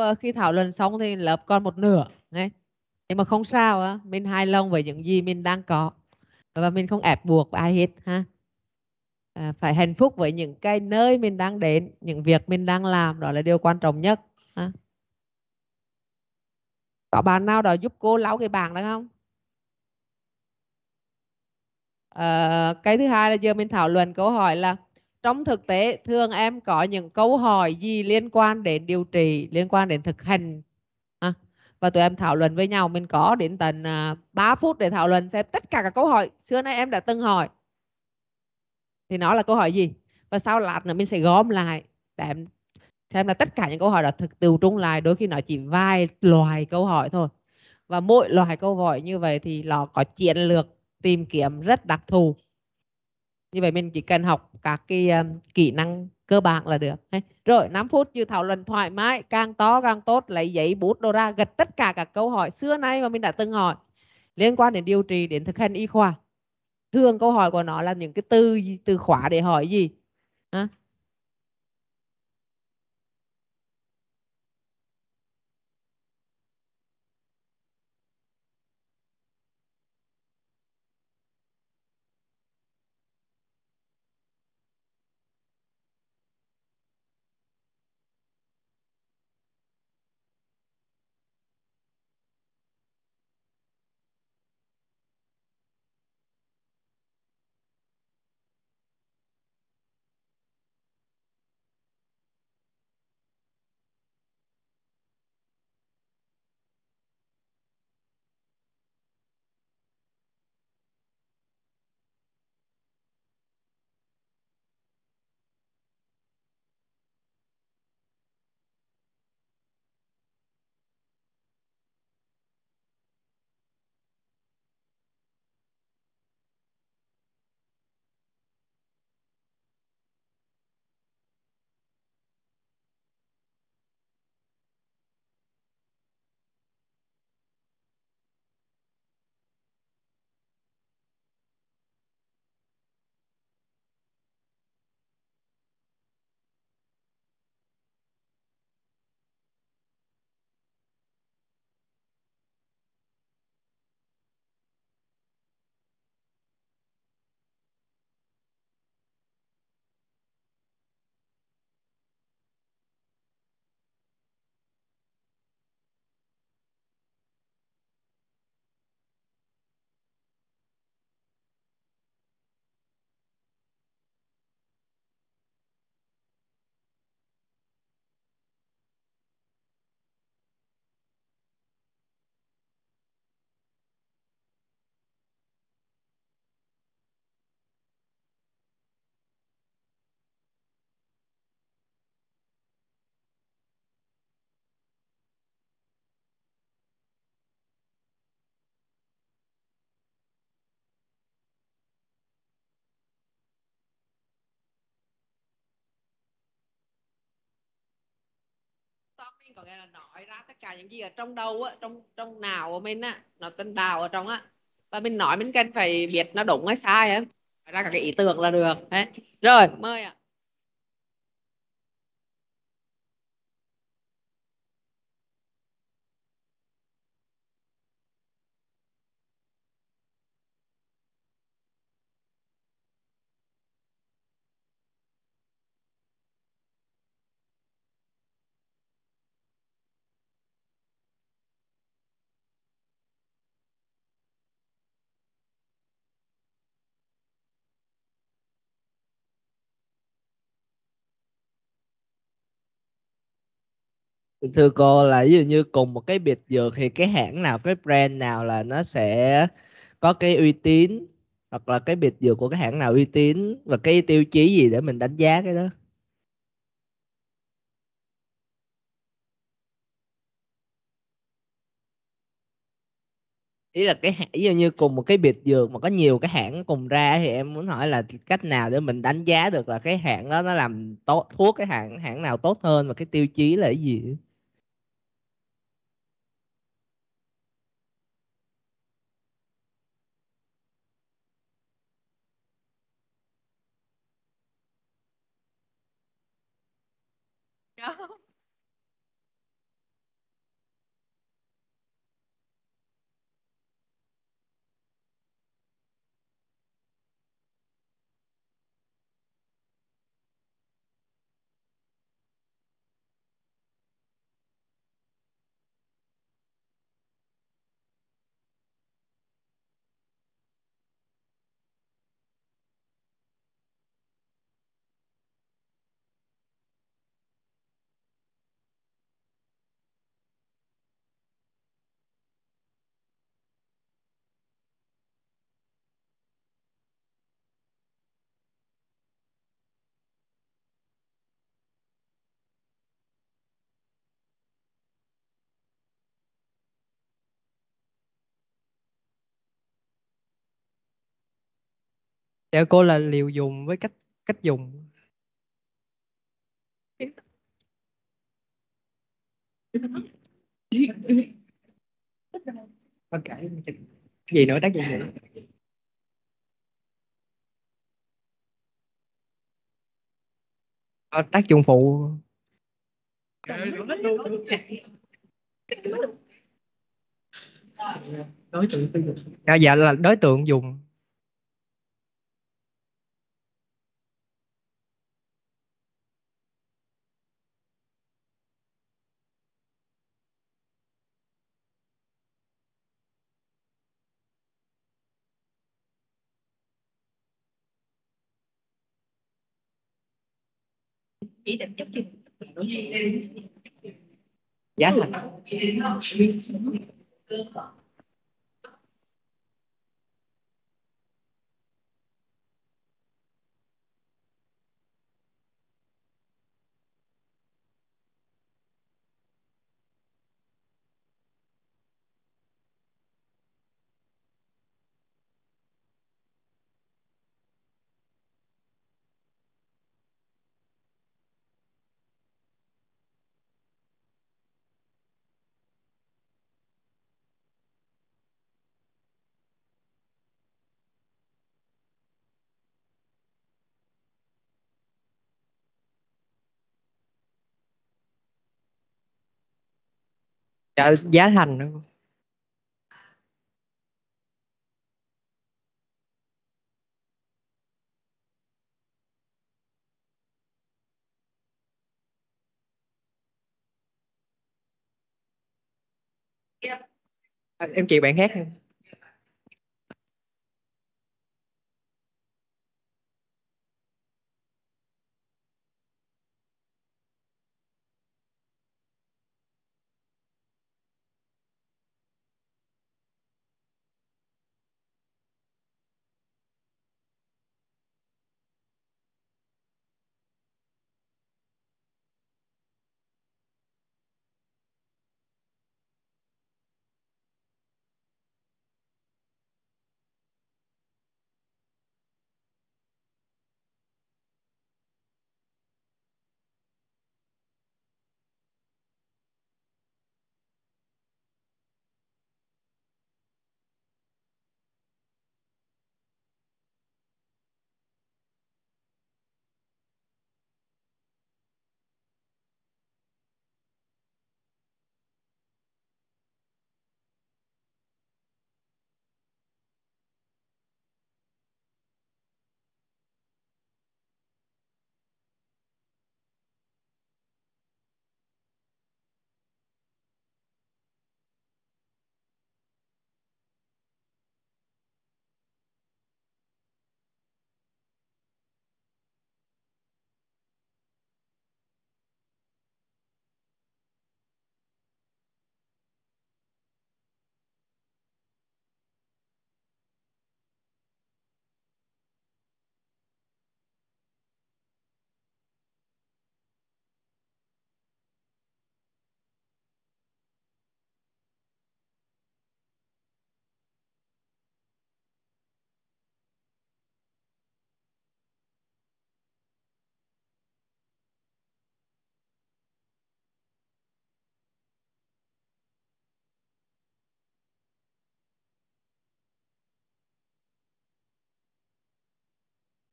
Ờ, khi thảo luận xong thì lớp còn một nửa này nhưng mà không sao á mình hài lòng với những gì mình đang có và mình không ép buộc ai hết ha à, phải hạnh phúc với những cái nơi mình đang đến những việc mình đang làm đó là điều quan trọng nhất ha có bạn nào đó giúp cô lau cái bảng đó không à, cái thứ hai là giờ mình thảo luận câu hỏi là trong thực tế thường em có những câu hỏi gì liên quan đến điều trị liên quan đến thực hành à, và tụi em thảo luận với nhau mình có đến tận 3 à, phút để thảo luận xem tất cả các câu hỏi xưa nay em đã từng hỏi thì nó là câu hỏi gì và sau lát nữa mình sẽ gom lại để em xem là tất cả những câu hỏi đó thực tiêu trung lại đôi khi nó chỉ vài loài câu hỏi thôi và mỗi loài câu hỏi như vậy thì nó có chiến lược tìm kiếm rất đặc thù như vậy mình chỉ cần học các cái um, kỹ năng cơ bản là được rồi 5 phút như thảo luận thoải mái càng to càng tốt lấy giấy bút đồ ra gật tất cả các câu hỏi xưa nay mà mình đã từng hỏi liên quan đến điều trị đến thực hành y khoa thường câu hỏi của nó là những cái từ từ khóa để hỏi gì mình có nghĩa là nói ra tất cả những gì ở trong đầu á trong trong nào của mình á nó tinh bào ở trong á và mình nói mình cần phải biết nó đúng hay sai á ra cả cái ý tưởng là được đấy rồi mời ạ thưa cô là ví dụ như cùng một cái biệt dược thì cái hãng nào cái brand nào là nó sẽ có cái uy tín hoặc là cái biệt dược của cái hãng nào uy tín và cái tiêu chí gì để mình đánh giá cái đó ý là cái ví dụ như cùng một cái biệt dược mà có nhiều cái hãng cùng ra thì em muốn hỏi là cách nào để mình đánh giá được là cái hãng đó nó làm tốt thuốc cái hãng hãng nào tốt hơn và cái tiêu chí là cái gì Theo cô là liều dùng với cách cách dùng. Ok, gì nữa tác dụng gì nữa? À, tác dụng phụ đối tượng dùng à, dạ là đối tượng dùng chỉ định chất trình giá thành cả giá thành nữa em chị bạn khác hát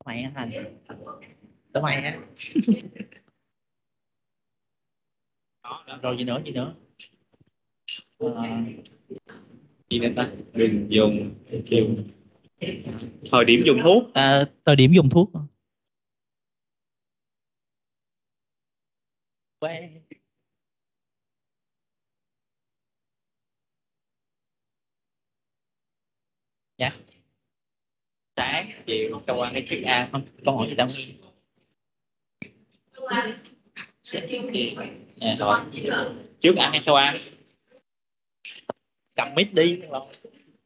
mẹ thành tụi mày á, rồi gì nữa gì nữa ờ, gì nữa ta đừng dùng dùng thời điểm dùng thuốc à, thời điểm dùng thuốc sáng chiều cho qua cái chiếc a không có hỏi thì đăng nghi à, rồi trước ăn hay sau ăn cầm mic đi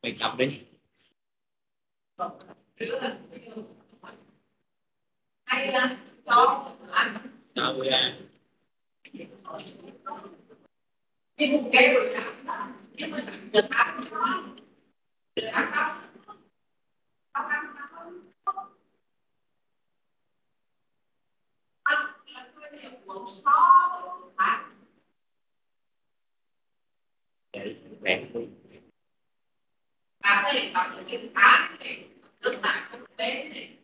mày cầm đi hay là chó ăn đó buổi ăn đi một cái rồi ăn để vẹn đi và thì bằng những cái này tức là thực tế này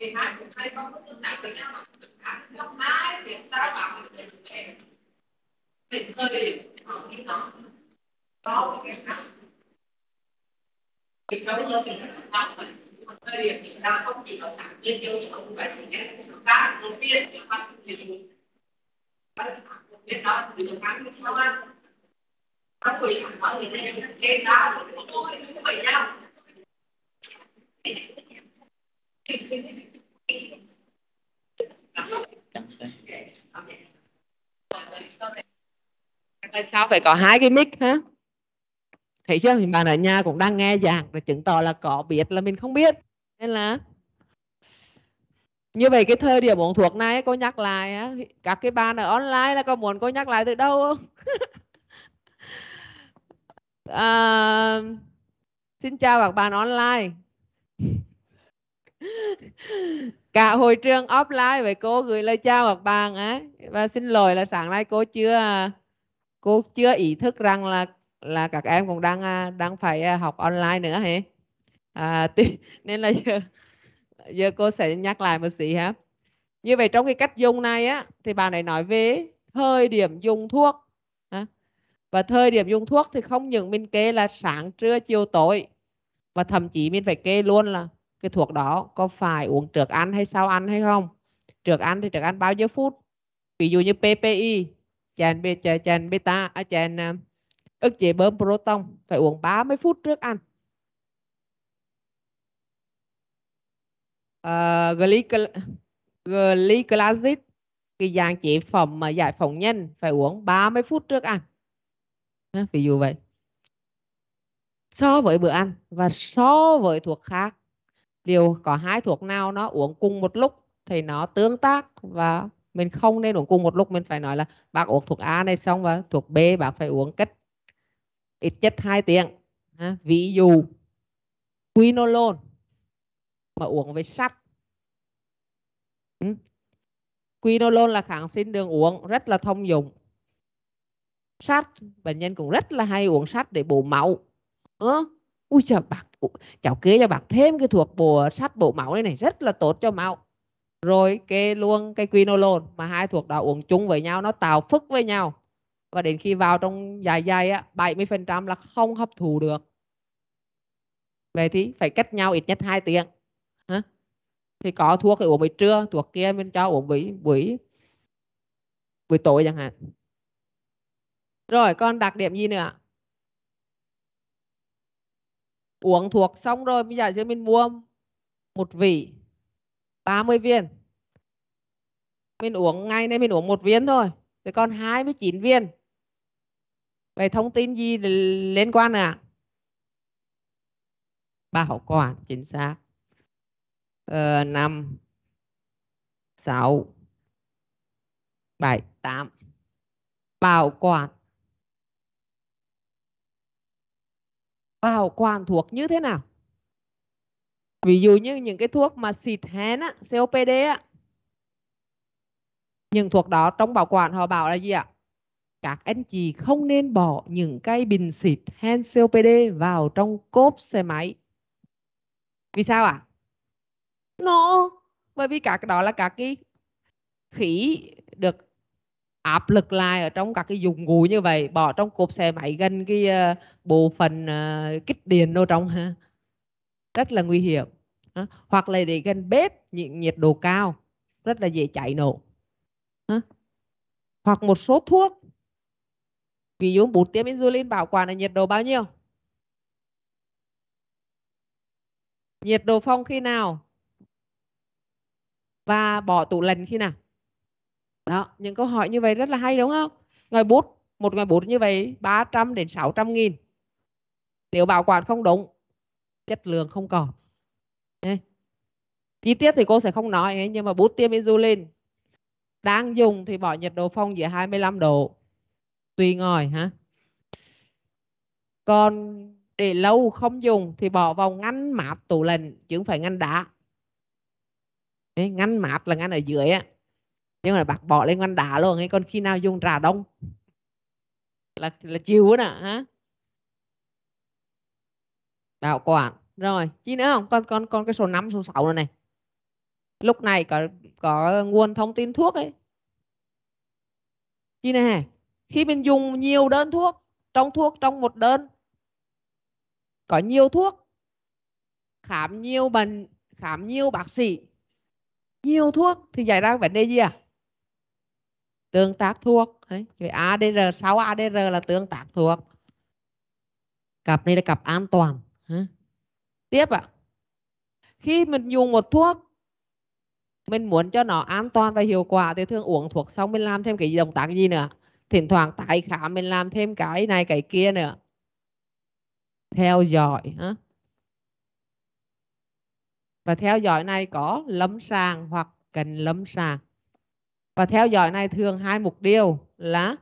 thì hai cũng thấy cái tương với nhau mà thực cả nó mãi thì ta bảo mình để về thời còn khi nó có cái khác thì sau đó thì nó cũng có một thời điểm chúng ta không chỉ có sản liên tiêu nhưng mà cũng phải chỉ nên chúng ta đầu tiên chúng ta cũng chỉ muốn biết đó thì chúng ta cũng sao ăn nó thổi sản đó thì nên kê ra rồi cũng có những bảy nhau Tại sao phải có hai cái mic hả? thấy chưa mình bạn ở nhà cũng đang nghe giảng rồi chứng tỏ là có biết là mình không biết nên là như vậy cái thời điểm uống thuộc này cô nhắc lại á, các cái bạn ở online là có muốn cô nhắc lại từ đâu không à, xin chào các bạn online cả hồi trường offline với cô gửi lời chào các bạn ấy và xin lỗi là sáng nay cô chưa cô chưa ý thức rằng là là các em cũng đang à, đang phải à, học online nữa hả à, tuy, nên là giờ, giờ cô sẽ nhắc lại một xí hả. như vậy trong cái cách dùng này á thì bà này nói về thời điểm dùng thuốc à, và thời điểm dùng thuốc thì không những mình kê là sáng trưa chiều tối và thậm chí mình phải kê luôn là cái thuốc đó có phải uống trước ăn hay sau ăn hay không trước ăn thì trước ăn bao nhiêu phút ví dụ như PPI chèn beta chèn beta à, chèn à, ức chế bơm proton phải uống 30 phút trước ăn uh, ờ, glycolazid cái dạng chế phẩm mà giải phóng nhân phải uống 30 phút trước ăn à, ví dụ vậy so với bữa ăn và so với thuốc khác liệu có hai thuốc nào nó uống cùng một lúc thì nó tương tác và mình không nên uống cùng một lúc mình phải nói là bác uống thuốc A này xong và thuốc B bác phải uống cách ít nhất 2 tiếng à, ví dụ quinolone mà uống với sắt quinolone là kháng sinh đường uống rất là thông dụng sắt bệnh nhân cũng rất là hay uống sắt để bổ máu ừ. ui chào bác cháu kê cho bác thêm cái thuộc bổ sắt bổ máu này này rất là tốt cho máu rồi kê luôn cái quinolone mà hai thuộc đó uống chung với nhau nó tạo phức với nhau và đến khi vào trong dạ dày á 70% là không hấp thụ được vậy thì phải cách nhau ít nhất 2 tiếng Hả? thì có thuốc thì uống buổi trưa thuốc kia mình cho uống buổi buổi buổi tối chẳng hạn rồi còn đặc điểm gì nữa uống thuốc xong rồi bây giờ mình mua một vị 30 viên mình uống ngay nay mình uống một viên thôi thế còn 29 viên về thông tin gì liên quan à bảo quản chính xác ờ, 5 6 7 8 bảo quản bảo quản thuộc như thế nào ví dụ như những cái thuốc mà xịt hén á COPD á những thuốc đó trong bảo quản họ bảo là gì ạ các anh chị không nên bỏ những cái bình xịt hand COPD vào trong cốp xe máy. Vì sao ạ? À? No, bởi vì các đó là các cái khí được áp lực lại ở trong các cái dụng cụ như vậy bỏ trong cốp xe máy gần cái uh, bộ phận uh, kích điện đâu trong ha rất là nguy hiểm ha? hoặc là để gần bếp nhiệt độ cao rất là dễ cháy nổ ha? hoặc một số thuốc ví dụ bút tiêm insulin bảo quản ở nhiệt độ bao nhiêu nhiệt độ phong khi nào và bỏ tủ lạnh khi nào đó những câu hỏi như vậy rất là hay đúng không ngoài bút một ngoài bút như vậy 300 đến 600 nghìn nếu bảo quản không đúng chất lượng không còn chi tiết thì cô sẽ không nói nhưng mà bút tiêm insulin đang dùng thì bỏ nhiệt độ phong dưới 25 độ tùy ngồi hả còn để lâu không dùng thì bỏ vào ngăn mát tủ lạnh chứ không phải ngăn đá ngăn mát là ngăn ở dưới á nhưng mà bạc bỏ lên ngăn đá luôn ấy còn khi nào dùng trà đông là là chiều quá nè hả bảo quản rồi chi nữa không con con con cái số 5 số 6 này này lúc này có có nguồn thông tin thuốc ấy chi này khi mình dùng nhiều đơn thuốc trong thuốc trong một đơn có nhiều thuốc khám nhiều bệnh khám nhiều bác sĩ nhiều thuốc thì giải ra vấn đề gì à tương tác thuốc đấy. Vì ADR 6 ADR là tương tác thuốc cặp này là cặp an toàn Hả? tiếp ạ à. khi mình dùng một thuốc mình muốn cho nó an toàn và hiệu quả thì thường uống thuốc xong mình làm thêm cái động tác gì nữa thỉnh thoảng tái khám mình làm thêm cái này cái kia nữa theo dõi hả? và theo dõi này có lâm sàng hoặc cần lâm sàng và theo dõi này thường hai mục tiêu là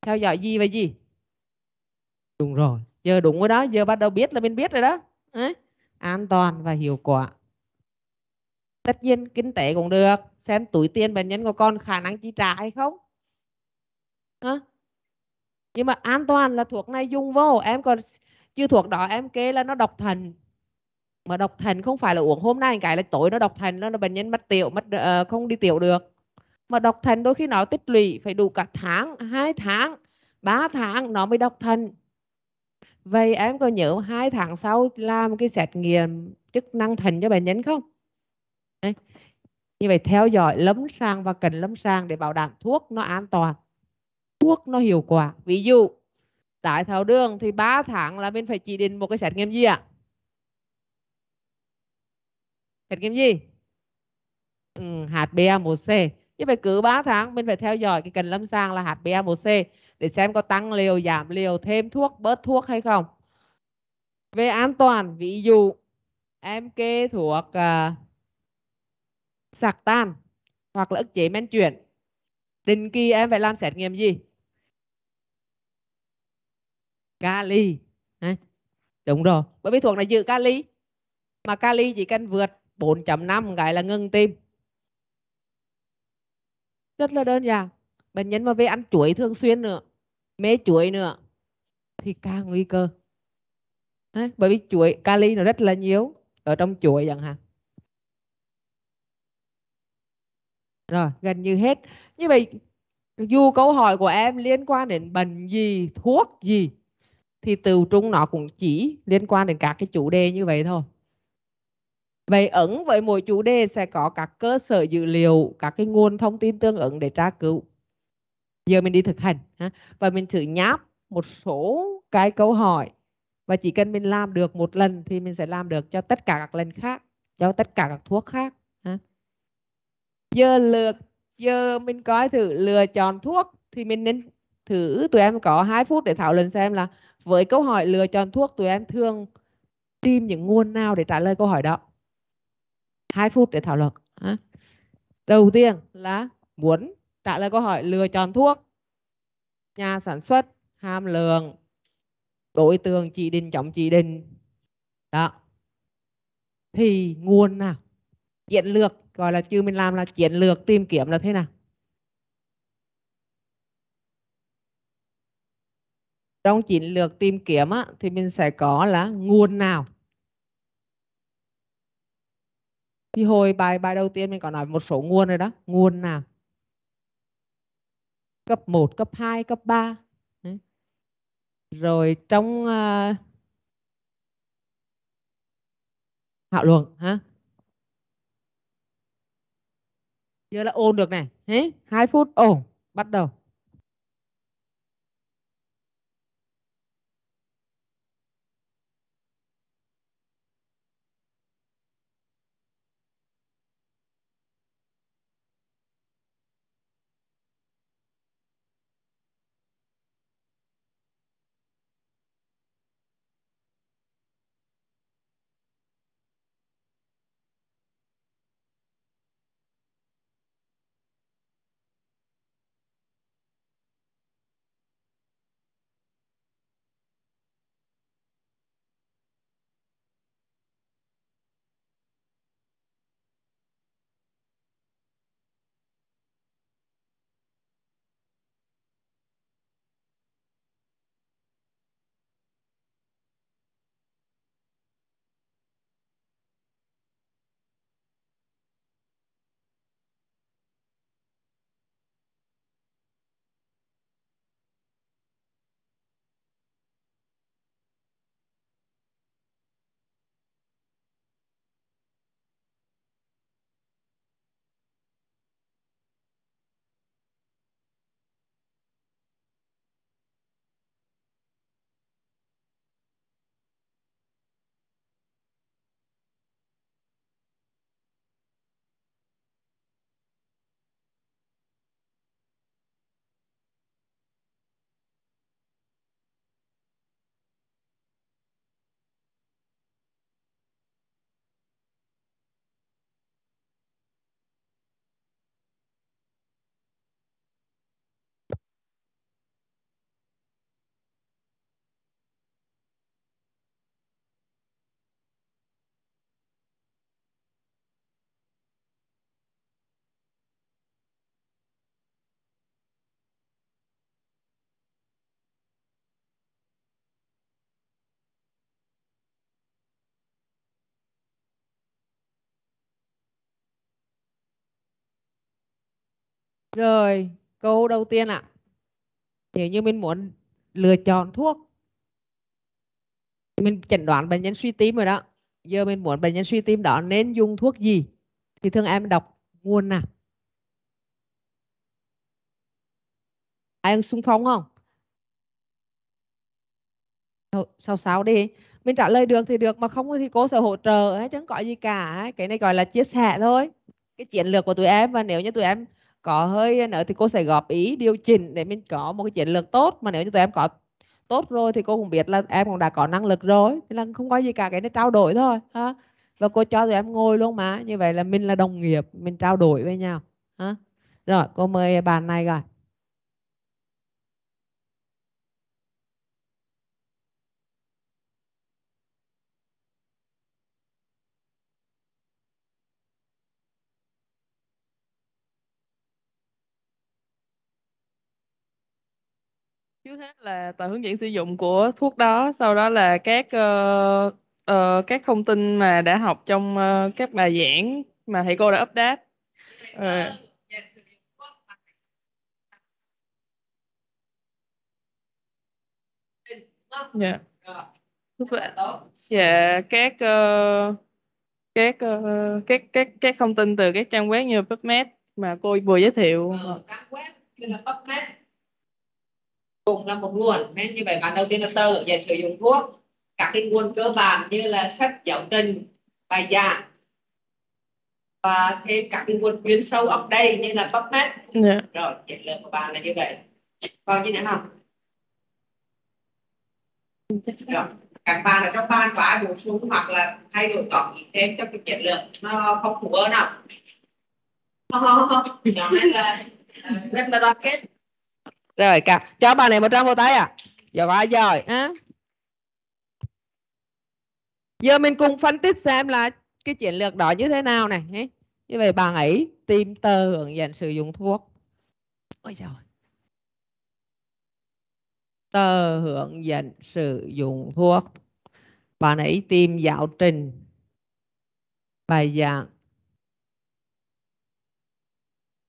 theo dõi gì và gì đúng rồi giờ đúng rồi đó giờ bắt đầu biết là mình biết rồi đó à, an toàn và hiệu quả tất nhiên kinh tế cũng được xem túi tiền bệnh nhân của con khả năng chi trả hay không hả nhưng mà an toàn là thuộc này dùng vô em còn chưa thuộc đó em kê là nó độc thần mà độc thần không phải là uống hôm nay cái là tối nó độc thần nó là bệnh nhân mất tiểu mất uh, không đi tiểu được mà độc thần đôi khi nó tích lũy phải đủ cả tháng hai tháng ba tháng nó mới độc thần vậy em có nhớ hai tháng sau làm cái xét nghiệm chức năng thần cho bệnh nhân không Đấy. như vậy theo dõi lấm sàng và cần lấm sàng để bảo đảm thuốc nó an toàn thuốc nó hiệu quả ví dụ đái tháo đường thì 3 tháng là mình phải chỉ định một cái xét nghiệm gì ạ xét nghiệm gì ừ, HbA1c như vậy cứ 3 tháng mình phải theo dõi cái cần lâm sàng là HbA1c để xem có tăng liều giảm liều thêm thuốc bớt thuốc hay không về an toàn ví dụ em kê thuộc uh, à, sạc tan hoặc là ức chế men chuyển định kỳ em phải làm xét nghiệm gì kali à, đúng rồi bởi vì thuốc này chữ kali mà kali chỉ cần vượt 4.5 cái là ngừng tim rất là đơn giản bệnh nhân mà về ăn chuối thường xuyên nữa mê chuối nữa thì càng nguy cơ Đấy, bởi vì chuối kali nó rất là nhiều ở trong chuối chẳng hạn rồi gần như hết như vậy dù câu hỏi của em liên quan đến bệnh gì thuốc gì thì từ trung nó cũng chỉ liên quan đến các cái chủ đề như vậy thôi vậy ứng với mỗi chủ đề sẽ có các cơ sở dữ liệu các cái nguồn thông tin tương ứng để tra cứu giờ mình đi thực hành và mình thử nháp một số cái câu hỏi và chỉ cần mình làm được một lần thì mình sẽ làm được cho tất cả các lần khác cho tất cả các thuốc khác giờ lượt giờ mình coi thử lựa chọn thuốc thì mình nên thử tụi em có 2 phút để thảo luận xem là với câu hỏi lựa chọn thuốc tụi em thường tìm những nguồn nào để trả lời câu hỏi đó hai phút để thảo luận đầu tiên là muốn trả lời câu hỏi lựa chọn thuốc nhà sản xuất hàm lượng đối tượng chỉ định chống chỉ định đó thì nguồn nào chiến lược gọi là chưa mình làm là chiến lược tìm kiếm là thế nào trong chiến lược tìm kiếm á, thì mình sẽ có là nguồn nào thì hồi bài bài đầu tiên mình có nói một số nguồn rồi đó nguồn nào cấp 1, cấp 2, cấp 3 rồi trong uh, luận hả giờ là ôn được này hai phút ổn bắt đầu Rồi, câu đầu tiên ạ. Nếu như mình muốn lựa chọn thuốc mình chẩn đoán bệnh nhân suy tim rồi đó giờ mình muốn bệnh nhân suy tim đó nên dùng thuốc gì thì thường em đọc nguồn nào ai sung phong không sao sao đi mình trả lời được thì được mà không thì cô sẽ hỗ trợ hay chẳng có gì cả cái này gọi là chia sẻ thôi cái chiến lược của tụi em và nếu như tụi em có hơi ờ, nữa thì cô sẽ góp ý điều chỉnh để mình có một cái chiến lược tốt mà nếu như tụi em có tốt rồi thì cô cũng biết là em cũng đã có năng lực rồi thì là không có gì cả cái này trao đổi thôi ha và cô cho tụi em ngồi luôn mà như vậy là mình là đồng nghiệp mình trao đổi với nhau ha rồi cô mời bạn này rồi trước hết là tờ hướng dẫn sử dụng của thuốc đó sau đó là các uh, uh, các thông tin mà đã học trong uh, các bài giảng mà thầy cô đã update uh, dạ dạ các uh, các uh, các các các thông tin từ các trang web như PubMed mà cô vừa giới thiệu ừ, trang web như là PubMed cùng là một nguồn nên như vậy bạn đầu tiên là từ về sử dụng thuốc các cái nguồn cơ bản như là sách giáo trình bài giảng và thêm các cái nguồn chuyên sâu ở đây như là PubMed yeah. Dạ. rồi chiến lược của bạn là như vậy còn như thế nào rồi các bạn ở trong ban có ai bổ sung hoặc là thay đổi có gì thêm cho cái chiến lược nó phong phú hơn không? Nó là ờ, rất là đoàn kết rồi cả cho bà này một trăm vô tay à giỏi dạ, quá giỏi á giờ mình cùng phân tích xem là cái chiến lược đó như thế nào này nhé. như vậy bà ấy tìm tờ hướng dẫn sử dụng thuốc ôi trời tờ hướng dẫn sử dụng thuốc Bà ấy tìm giáo trình bài giảng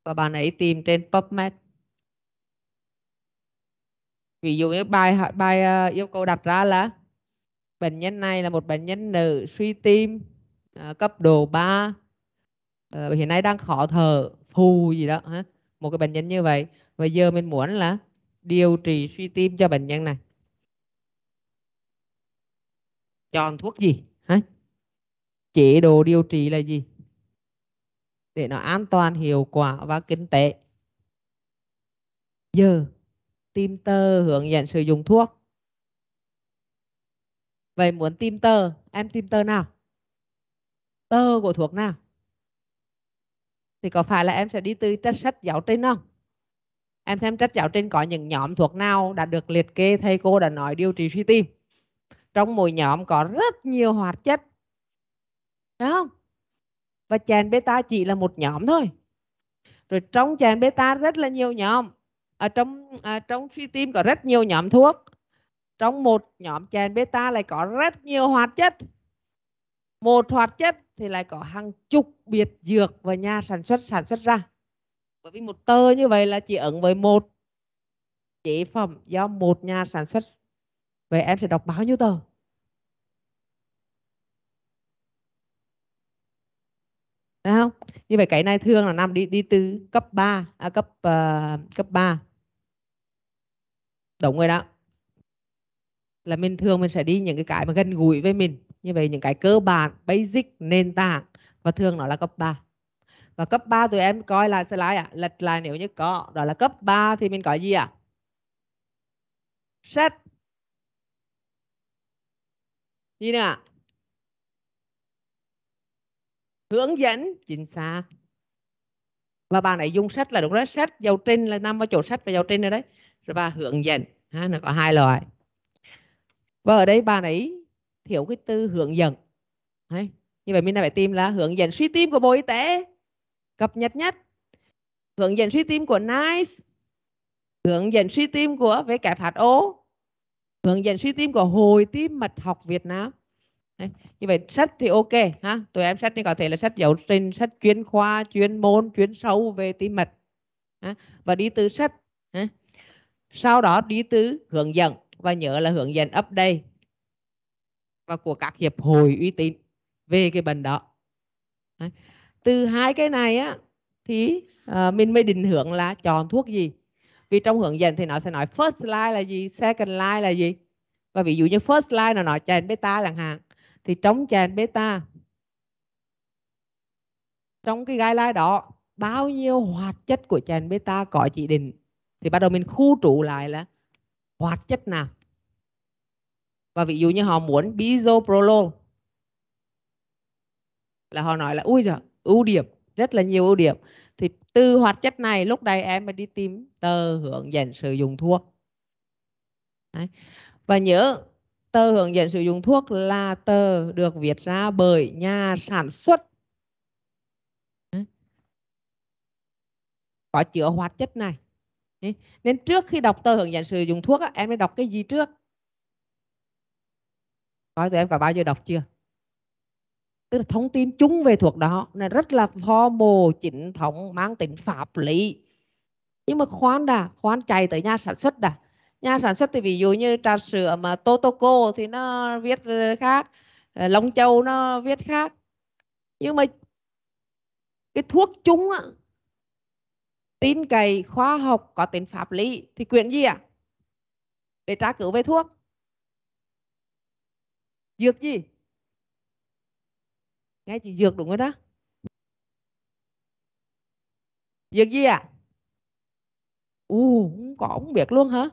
và bà ấy tìm trên PubMed ví dụ như bài bài ờ, yêu cầu đặt ra là bệnh nhân này là một bệnh nhân nữ suy tim ờ, cấp độ 3 ờ, hiện nay đang khó thở phù gì đó một cái bệnh nhân như vậy và giờ mình muốn là điều trị suy tim cho bệnh nhân này chọn thuốc gì ha chế độ điều trị là gì để nó an toàn hiệu quả và kinh tế giờ tim tơ hướng dẫn sử dụng thuốc vậy muốn tìm tơ em tìm tơ nào tơ của thuốc nào thì có phải là em sẽ đi từ trách sách giáo trên không em xem trách giáo trên có những nhóm thuốc nào đã được liệt kê thầy cô đã nói điều trị suy tim trong mỗi nhóm có rất nhiều hoạt chất đúng không và chèn beta chỉ là một nhóm thôi rồi trong chèn beta rất là nhiều nhóm ở ờ, trong à, trong suy tim có rất nhiều nhóm thuốc trong một nhóm chèn beta lại có rất nhiều hoạt chất một hoạt chất thì lại có hàng chục biệt dược và nhà sản xuất sản xuất ra bởi vì một tơ như vậy là chỉ ứng với một chế phẩm do một nhà sản xuất vậy em sẽ đọc bao nhiêu tờ Đấy không? Như vậy cái này thường là nằm đi đi từ cấp 3 à, cấp uh, cấp 3 đúng rồi đó là mình thường mình sẽ đi những cái cái mà gần gũi với mình như vậy những cái cơ bản basic nền tảng và thường nó là cấp 3 và cấp 3 tụi em coi lại slide ạ à? lật lại nếu như có đó là cấp 3 thì mình có gì ạ à? set gì nữa ạ hướng dẫn chính xác và bạn ấy dùng sách là đúng đó sách dầu trên là nằm vào chỗ sách và dầu trên rồi đấy và hướng dẫn ha, nó có hai loại và ở đây bạn ấy thiếu cái từ hướng dẫn Đấy. như vậy mình phải tìm là hướng dẫn suy tim của bộ y tế cập nhật nhất hướng dẫn suy tim của NICE hướng dẫn suy tim của WHO hướng dẫn suy tim của hội tim mật học Việt Nam Đấy. như vậy sách thì ok ha tụi em sách thì có thể là sách giáo trình sách chuyên khoa chuyên môn chuyên sâu về tim mạch ha. và đi từ sách sau đó đi tư hướng dẫn và nhớ là hướng dẫn update và của các hiệp hội uy tín về cái bệnh đó Đấy. từ hai cái này á thì à, mình mới định hướng là chọn thuốc gì vì trong hướng dẫn thì nó sẽ nói first line là gì second line là gì và ví dụ như first line là nói chèn beta chẳng hạn thì trong chèn beta trong cái guideline đó bao nhiêu hoạt chất của chèn beta có chỉ định thì bắt đầu mình khu trụ lại là hoạt chất nào và ví dụ như họ muốn bisoprolol là họ nói là ui giời ưu điểm rất là nhiều ưu điểm thì từ hoạt chất này lúc đây em mới đi tìm tờ hướng dẫn sử dụng thuốc đấy. và nhớ tờ hướng dẫn sử dụng thuốc là tờ được viết ra bởi nhà sản xuất đấy. có chứa hoạt chất này nên trước khi đọc tờ hướng dẫn sử dụng thuốc em nên đọc cái gì trước coi tụi em có bao giờ đọc chưa tức là thông tin chung về thuốc đó là rất là formal chỉnh thống mang tính pháp lý nhưng mà khoán đà, khoán chạy tới nhà sản xuất đà. nhà sản xuất thì ví dụ như trà sữa mà Totoco thì nó viết khác ờ, Long Châu nó viết khác nhưng mà cái thuốc chung á, tin cậy khoa học có tính pháp lý thì quyển gì ạ à? để tra cứu về thuốc dược gì nghe chị dược đúng rồi đó dược gì ạ à? u không có không biết luôn hả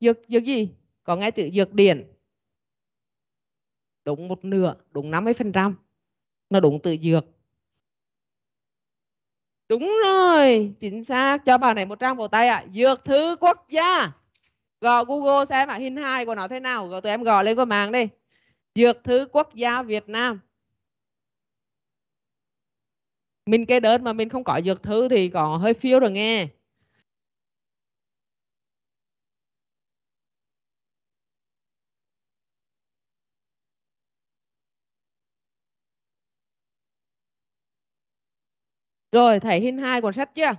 dược dược gì có nghe từ dược điển đúng một nửa đúng 50% nó đúng từ dược đúng rồi chính xác cho bà này một trang vào tay ạ à. dược thứ quốc gia gõ google xem mà à, hình hài của nó thế nào rồi tụi em gọi lên cái mạng đi dược thứ quốc gia việt nam mình kê đơn mà mình không có dược thứ thì có hơi phiêu rồi nghe Rồi thầy hình hai cuốn sách chưa?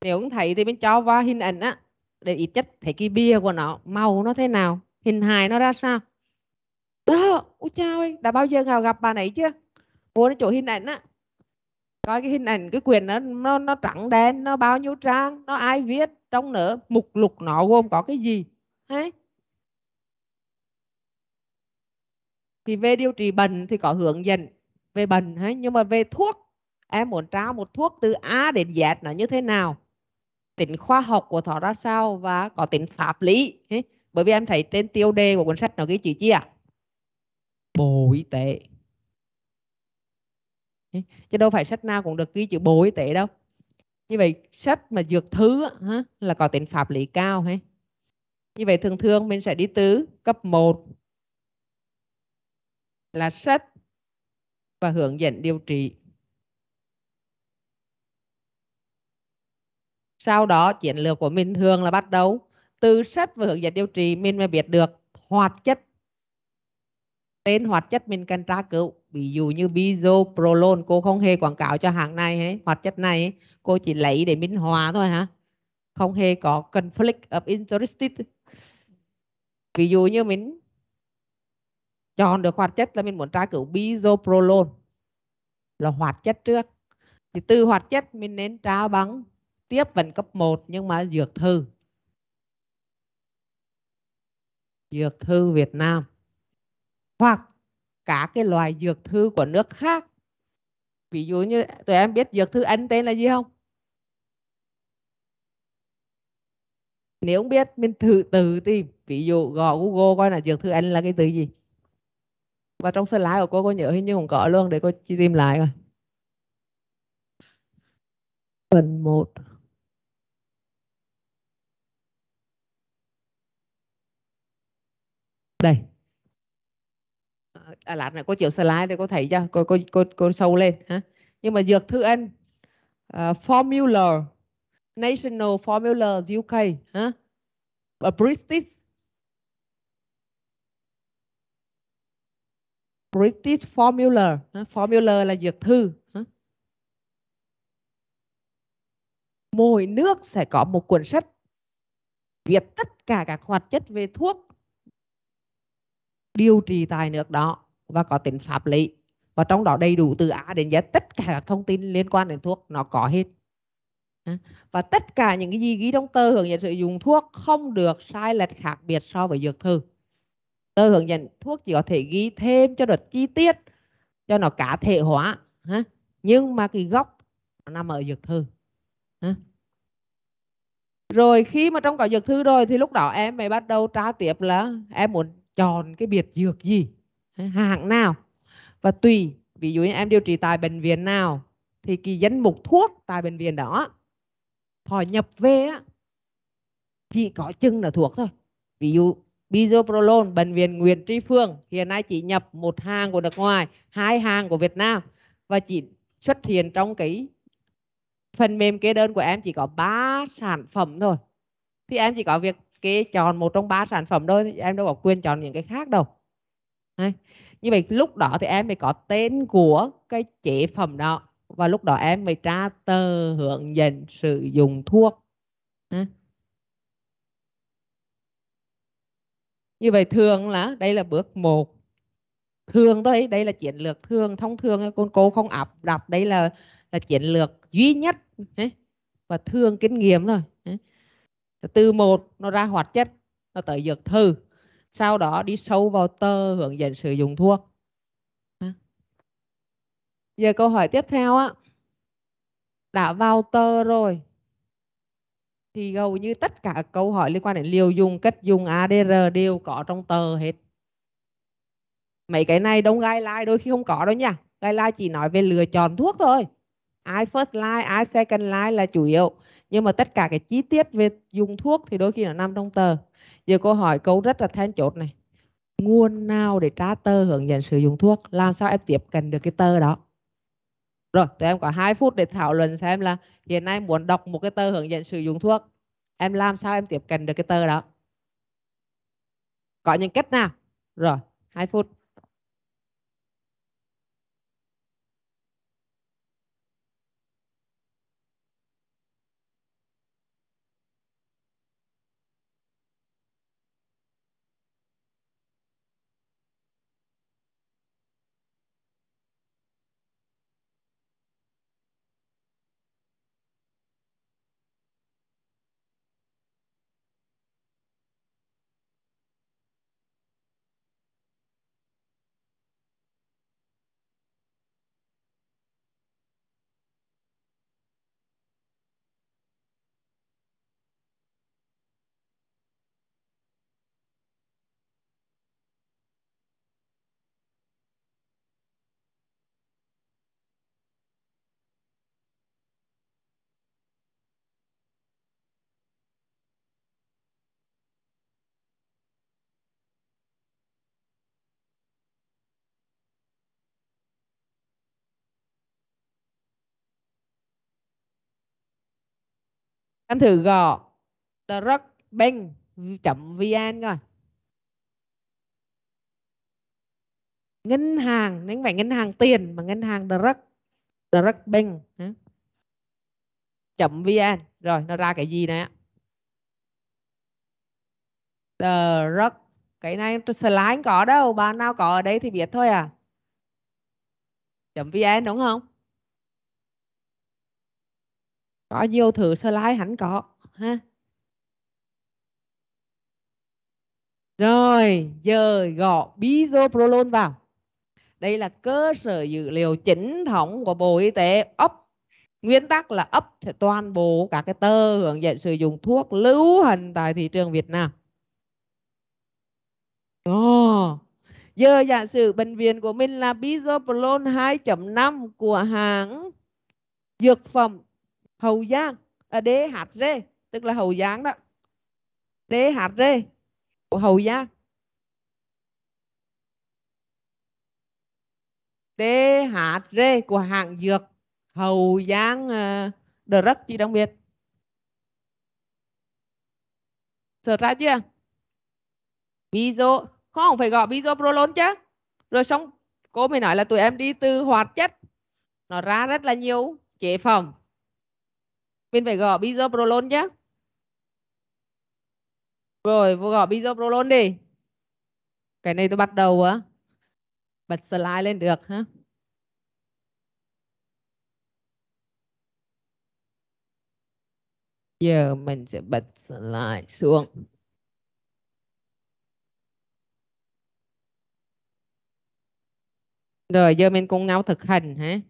Nếu không thấy thì mình cho vào hình ảnh á để ít nhất thấy cái bia của nó, màu nó thế nào, hình hài nó ra sao. Đó, ôi chao ơi, đã bao giờ nào gặp bà này chưa? Vô đến chỗ hình ảnh á. Coi cái hình ảnh cái quyền nó nó nó trắng đen, nó bao nhiêu trang, nó ai viết, trong nữa mục lục nó gồm có cái gì. Đấy. Thì về điều trị bệnh thì có hướng dẫn về bệnh hay nhưng mà về thuốc em muốn trao một thuốc từ A đến Z nó như thế nào tính khoa học của nó ra sao và có tính pháp lý ha? bởi vì em thấy trên tiêu đề của cuốn sách nó ghi chữ chi ạ à? bộ y tế chứ đâu phải sách nào cũng được ghi chữ bộ y tế đâu như vậy sách mà dược thứ ha, là có tính pháp lý cao hay như vậy thường thường mình sẽ đi tứ cấp 1 là sách và hướng dẫn điều trị. Sau đó chiến lược của mình thường là bắt đầu từ sách và hướng dẫn điều trị mình mới biết được hoạt chất. Tên hoạt chất mình cần tra cứu. Ví dụ như bisoprolol, cô không hề quảng cáo cho hàng này ấy, hoạt chất này ấy. Cô chỉ lấy để minh hòa thôi hả? Không hề có conflict of interest. Ví dụ như mình chọn được hoạt chất là mình muốn tra cứu bisoprolol là hoạt chất trước thì từ hoạt chất mình nên tra bằng tiếp cận cấp 1 nhưng mà dược thư dược thư Việt Nam hoặc cả cái loài dược thư của nước khác ví dụ như tụi em biết dược thư Ấn tên là gì không nếu không biết mình thử từ tìm ví dụ gõ Google coi là dược thư Ấn là cái từ gì và trong slide của cô cô nhớ hình như cũng có luôn để cô tìm lại rồi phần 1 đây à, à, lát nữa cô chiếu slide để cô thấy cho cô cô cô cô sâu lên ha nhưng mà dược thư anh uh, à, formula national formula UK hả huh? British British formula formula là dược thư mỗi nước sẽ có một cuốn sách viết tất cả các hoạt chất về thuốc điều trị tại nước đó và có tính pháp lý và trong đó đầy đủ từ A đến Z tất cả các thông tin liên quan đến thuốc nó có hết và tất cả những cái gì ghi trong tờ hướng dẫn sử dụng thuốc không được sai lệch khác biệt so với dược thư tôi hướng dẫn thuốc chỉ có thể ghi thêm cho được chi tiết cho nó cá thể hóa ha nhưng mà cái gốc nó nằm ở dược thư ha rồi khi mà trong có dược thư rồi thì lúc đó em mới bắt đầu tra tiếp là em muốn chọn cái biệt dược gì hạng nào và tùy ví dụ như em điều trị tại bệnh viện nào thì cái danh mục thuốc tại bệnh viện đó họ nhập về á chỉ có chừng là thuộc thôi ví dụ bisoprolol bệnh viện Nguyễn Tri Phương hiện nay chỉ nhập một hàng của nước ngoài hai hàng của Việt Nam và chỉ xuất hiện trong cái phần mềm kê đơn của em chỉ có ba sản phẩm thôi thì em chỉ có việc kê chọn một trong ba sản phẩm thôi thì em đâu có quyền chọn những cái khác đâu Đấy. như vậy lúc đó thì em phải có tên của cái chế phẩm đó và lúc đó em mới tra tờ hướng dẫn sử dụng thuốc Đấy. như vậy thường là đây là bước một thường thôi đây là chiến lược thường thông thường con cô không áp đặt đây là là chiến lược duy nhất và thường kinh nghiệm thôi từ một nó ra hoạt chất nó tới dược thư sau đó đi sâu vào tơ hướng dẫn sử dụng thuốc giờ câu hỏi tiếp theo á đã vào tơ rồi thì hầu như tất cả câu hỏi liên quan đến liều dùng cách dùng ADR đều có trong tờ hết mấy cái này đông gai lai đôi khi không có đâu nha Gai lai chỉ nói về lựa chọn thuốc thôi ai first line ai second line là chủ yếu nhưng mà tất cả cái chi tiết về dùng thuốc thì đôi khi nó nằm trong tờ giờ cô hỏi câu rất là then chốt này nguồn nào để tra tờ hướng dẫn sử dụng thuốc làm sao em tiếp cận được cái tờ đó rồi tụi em có 2 phút để thảo luận xem là hiện nay muốn đọc một cái tờ hướng dẫn sử dụng thuốc em làm sao em tiếp cận được cái tờ đó có những cách nào rồi 2 phút Anh thử gõ truckbank vn coi. Ngân hàng, nếu phải ngân hàng tiền mà ngân hàng truck truckbank chấm vn rồi nó ra cái gì này The rock cái này slide có đâu bạn nào có ở đây thì biết thôi à chấm vn đúng không có vô thử slide hẳn có ha rồi giờ gõ bisoprolol vào đây là cơ sở dữ liệu chính thống của bộ y tế up nguyên tắc là up toàn bộ các cái tờ hướng dẫn sử dụng thuốc lưu hành tại thị trường Việt Nam oh. giờ giả sử bệnh viện của mình là bisoprolol 2.5 của hãng dược phẩm hầu giang ở à, đế hạt rê tức là hầu giang đó đế hạt rê của hầu giang đế hạt rê của hạng dược hầu giang uh, đờ rất chị đồng biệt sợ ra chưa ví không phải gọi ví dụ prolon chứ rồi xong cô mới nói là tụi em đi từ hoạt chất nó ra rất là nhiều chế phẩm mình phải gõ bisoprolol nhé rồi vô gõ bisoprolol đi cái này tôi bắt đầu á bật slide lên được hả giờ mình sẽ bật slide xuống rồi giờ mình cùng nhau thực hành hả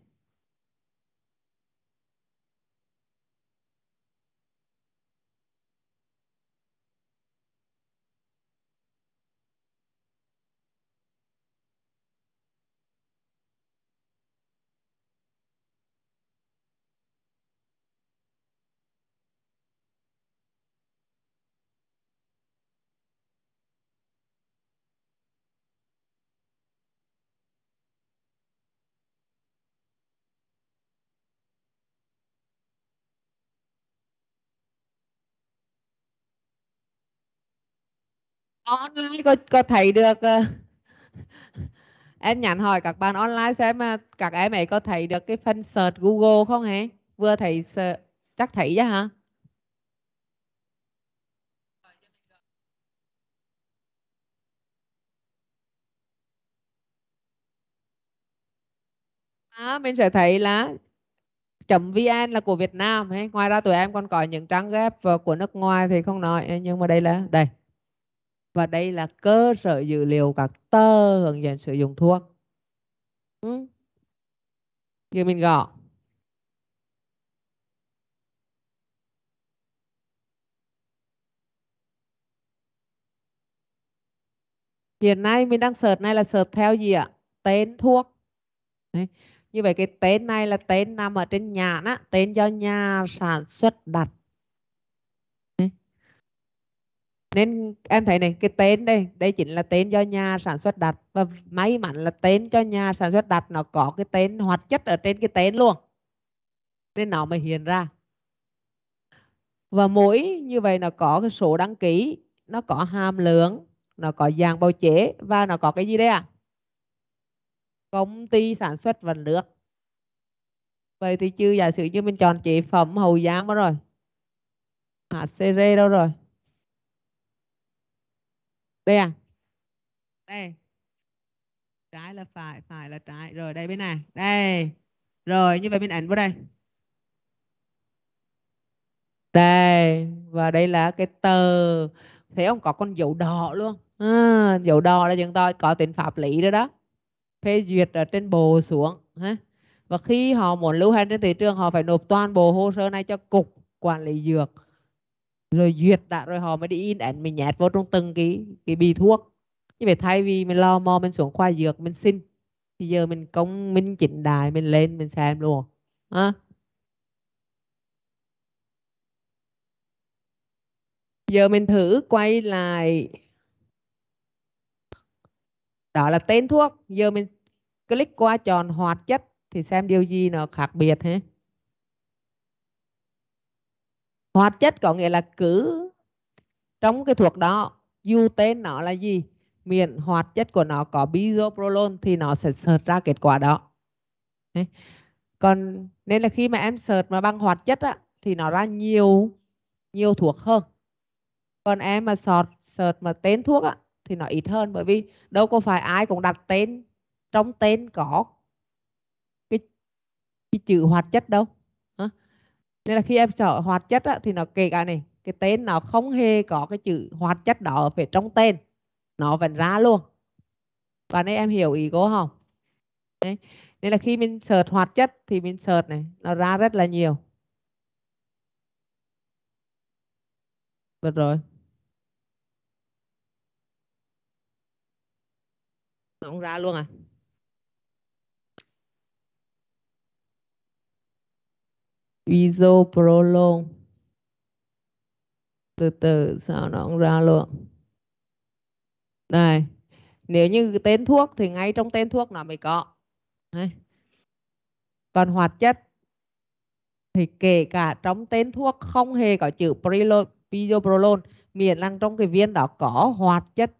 online có có thấy được ờ, em nhắn hỏi các bạn online xem mà ờ, các em ấy có thấy được cái phần search Google không hả? Vừa thấy search, chắc thấy chứ hả? À, mình sẽ thấy là .vn là của Việt Nam ấy. ngoài ra tụi em còn có những trang web ờ, của nước ngoài thì không nói nhưng mà đây là đây và đây là cơ sở dữ liệu các tờ hướng dẫn sử dụng thuốc ừ. như mình gõ hiện nay mình đang search này là search theo gì ạ tên thuốc Đấy. như vậy cái tên này là tên nằm ở trên nhà á tên do nhà sản xuất đặt nên em thấy này cái tên đây đây chính là tên do nhà sản xuất đặt và may mắn là tên cho nhà sản xuất đặt nó có cái tên hoạt chất ở trên cái tên luôn nên nó mới hiện ra và mỗi như vậy nó có cái số đăng ký nó có hàm lượng nó có dạng bào chế và nó có cái gì đây à công ty sản xuất và nước vậy thì chưa giả sử như mình chọn chế phẩm hầu giá đó rồi HCR đâu rồi đây à đây trái là phải phải là trái rồi đây bên này đây rồi như vậy bên ảnh vào đây đây và đây là cái tờ thấy không có con dấu đỏ luôn à, dấu đỏ là chúng tôi có tính pháp lý đó đó phê duyệt ở trên bồ xuống ha và khi họ muốn lưu hành trên thị trường họ phải nộp toàn bộ hồ sơ này cho cục quản lý dược rồi duyệt đã rồi họ mới đi in ảnh mình nhét vô trong từng cái cái bì thuốc như vậy thay vì mình lo mò mình xuống khoa dược mình xin thì giờ mình công minh chỉnh đài mình lên mình xem luôn à. giờ mình thử quay lại đó là tên thuốc giờ mình click qua chọn hoạt chất thì xem điều gì nó khác biệt hết hoạt chất có nghĩa là cứ trong cái thuốc đó dù tên nó là gì miễn hoạt chất của nó có bisoprolol thì nó sẽ search ra kết quả đó còn nên là khi mà em search mà bằng hoạt chất á, thì nó ra nhiều nhiều thuốc hơn còn em mà sọt search mà tên thuốc á, thì nó ít hơn bởi vì đâu có phải ai cũng đặt tên trong tên có cái, cái chữ hoạt chất đâu nên là khi em sợ hoạt chất á, thì nó kể cả này cái tên nó không hề có cái chữ hoạt chất đó ở phía trong tên nó vẫn ra luôn và ấy em hiểu ý cô không Đấy. nên là khi mình search hoạt chất thì mình search này nó ra rất là nhiều được rồi nó ra luôn à Isoprolol từ từ sao nó cũng ra luôn đây nếu như tên thuốc thì ngay trong tên thuốc nó mới có Đấy. còn hoạt chất thì kể cả trong tên thuốc không hề có chữ bisoprolol miễn là trong cái viên đó có hoạt chất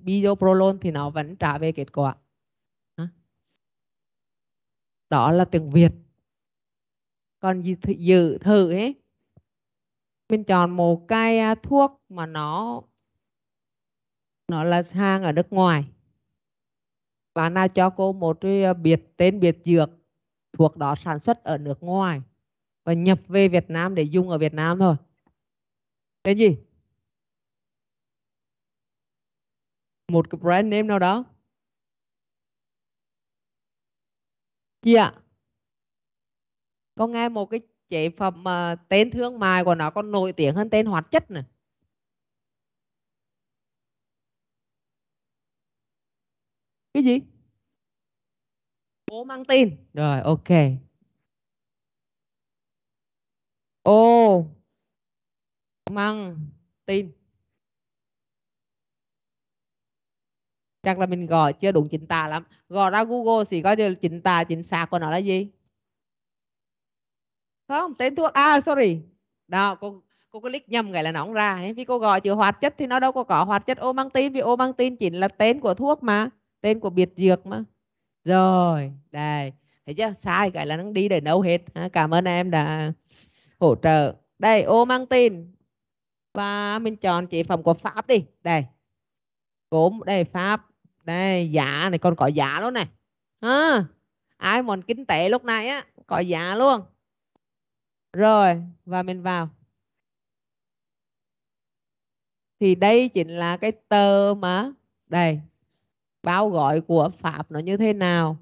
bisoprolol thì nó vẫn trả về kết quả đó là tiếng việt còn dự thử, ấy mình chọn một cái à, thuốc mà nó nó là hàng ở nước ngoài và nào cho cô một cái à, biệt tên biệt dược thuộc đó sản xuất ở nước ngoài và nhập về Việt Nam để dùng ở Việt Nam thôi tên gì một cái brand name nào đó dạ yeah có nghe một cái chế phẩm mà tên thương mại của nó còn nổi tiếng hơn tên hoạt chất này cái gì Ô mang tin rồi ok ô mang tin chắc là mình gọi chưa đúng chính tả lắm gõ ra google thì có được chính tả chính xác của nó là gì không tên thuốc à sorry đó cô cô có click nhầm cái là nó không ra vì cô gọi chữ hoạt chất thì nó đâu có có hoạt chất ô mang tin vì ô mang tin chỉ là tên của thuốc mà tên của biệt dược mà rồi đây thấy chưa sai cái là nó đi để nấu hết à, cảm ơn em đã hỗ trợ đây ô mang tin và mình chọn chế phẩm của pháp đi đây cốm đây pháp đây giá này còn có giá luôn này à, ai muốn kinh tế lúc này á có giá luôn rồi và mình vào thì đây chính là cái tờ mà đây báo gọi của pháp nó như thế nào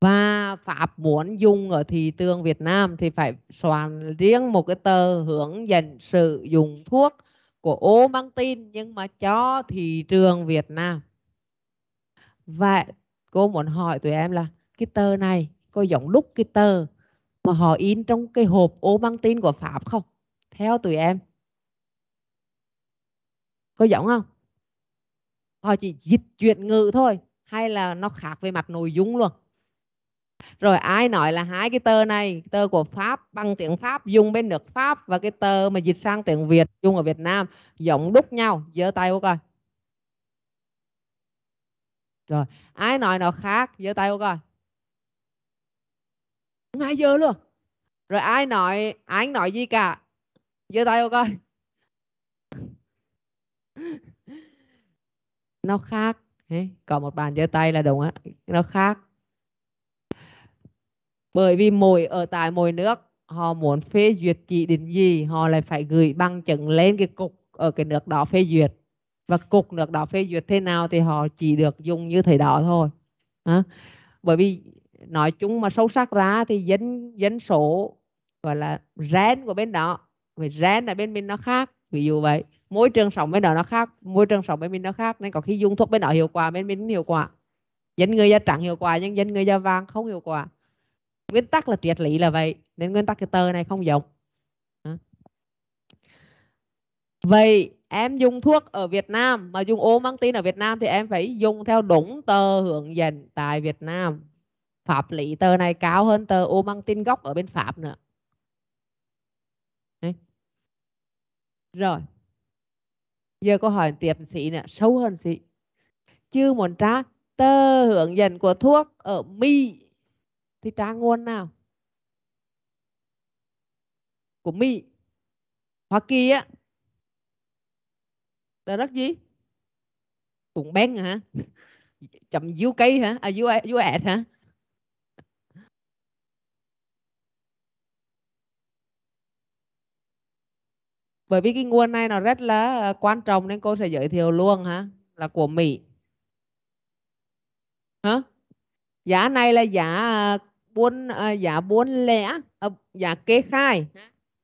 và pháp muốn dùng ở thị trường Việt Nam thì phải soạn riêng một cái tờ hướng dẫn sử dụng thuốc của ô băng tin nhưng mà cho thị trường Việt Nam vậy cô muốn hỏi tụi em là cái tờ này có giống đúc cái tờ mà họ in trong cái hộp ô băng tin của Pháp không? Theo tụi em. Có giống không? Họ chỉ dịch chuyển ngữ thôi hay là nó khác về mặt nội dung luôn. Rồi ai nói là hai cái tờ này, tờ của Pháp bằng tiếng Pháp dùng bên nước Pháp và cái tờ mà dịch sang tiếng Việt dùng ở Việt Nam giống đúc nhau, giơ tay vô coi. Rồi, ai nói nó khác, giơ tay vô coi hai giờ luôn rồi ai nói ai nói gì cả giơ tay cô coi nó khác Có một bàn giơ tay là đúng á nó khác bởi vì mỗi ở tại mỗi nước họ muốn phê duyệt chỉ định gì họ lại phải gửi bằng chứng lên cái cục ở cái nước đó phê duyệt và cục nước đó phê duyệt thế nào thì họ chỉ được dùng như thế đó thôi à, bởi vì nói chung mà sâu sắc ra thì dân dân số gọi là gen của bên đó vì gen ở bên mình nó khác ví dụ vậy môi trường sống bên đó nó khác môi trường sống bên mình nó khác nên có khi dùng thuốc bên đó hiệu quả bên mình không hiệu quả dân người da trắng hiệu quả nhưng dân người da vàng không hiệu quả nguyên tắc là triệt lý là vậy nên nguyên tắc cái tờ này không giống vậy em dùng thuốc ở Việt Nam mà dùng ô mang tin ở Việt Nam thì em phải dùng theo đúng tờ hướng dẫn tại Việt Nam pháp lý tờ này cao hơn tờ ô mang tin gốc ở bên pháp nữa Đấy. rồi giờ câu hỏi tiệm sĩ nữa sâu hơn sĩ chứ muốn tra tờ hướng dẫn của thuốc ở mỹ thì tra nguồn nào của mỹ hoa kỳ á tờ rất gì cũng bén hả chậm UK hả à, US, e, US e hả bởi vì cái nguồn này nó rất là ờ, quan trọng nên cô sẽ giới thiệu luôn hả là của Mỹ hả giá này là giá ờ, buôn ờ, giá buôn lẻ giá kê khai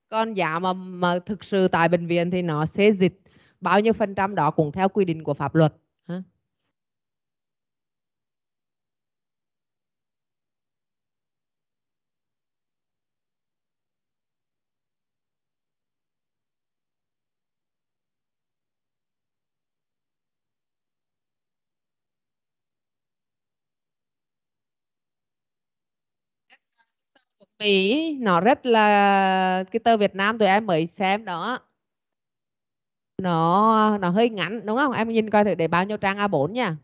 còn giá mà mà thực sự tại bệnh viện thì nó sẽ dịch bao nhiêu phần trăm đó cũng theo quy định của pháp luật hả? Mỹ nó rất là cái tờ Việt Nam tụi em mới xem đó nó nó hơi ngắn đúng không em nhìn coi thử để bao nhiêu trang A4 nha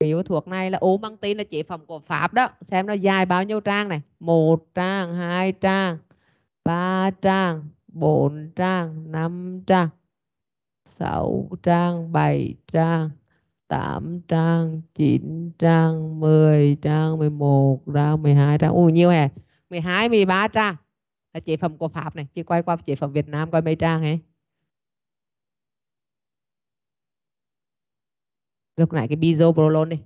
biểu thuộc này là uống băng tin là chế phẩm của Pháp đó xem nó dài bao nhiêu trang này một trang hai trang ba trang bốn trang năm trang sáu trang bảy trang 8 trang 9 trang 10 trang 11 trang 12 trang Ui nhiều hè 12 13 trang là chế phẩm của Pháp này chị quay qua chế phẩm Việt Nam coi mấy trang hả lúc nãy cái bisoprolol đi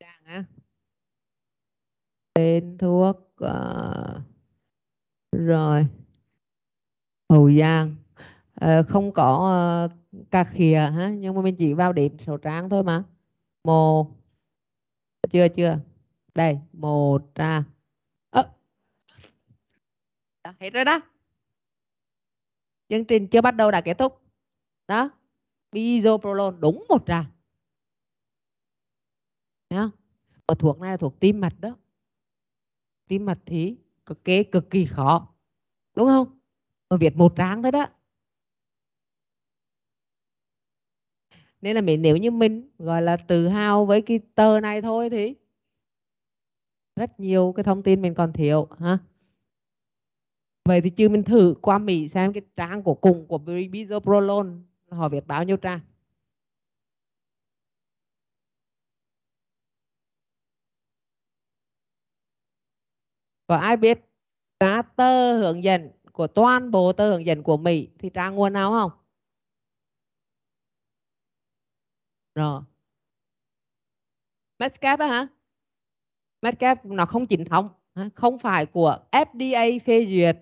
trang á tên thuốc uh, rồi hậu giang Ờ, không có uh, cà khìa ha nhưng mà mình chỉ vào điểm số trang thôi mà một chưa chưa đây một trang à. hết rồi đó chương trình chưa bắt đầu đã kết thúc đó bisoprolol đúng một trang nhá và thuộc này là thuộc tim mạch đó tim mạch thì cực kế cực kỳ khó đúng không mà viết một trang thôi đó nên là mình nếu như mình gọi là tự hào với cái tờ này thôi thì rất nhiều cái thông tin mình còn thiếu ha vậy thì chưa mình thử qua mỹ xem cái trang của cùng của bisoprolol họ viết bao nhiêu trang và ai biết ra tờ hướng dẫn của toàn bộ tờ hướng dẫn của mỹ thì trang nguồn nào không Rồi. Medcap á hả? Medcap nó không chính thống, không phải của FDA phê duyệt,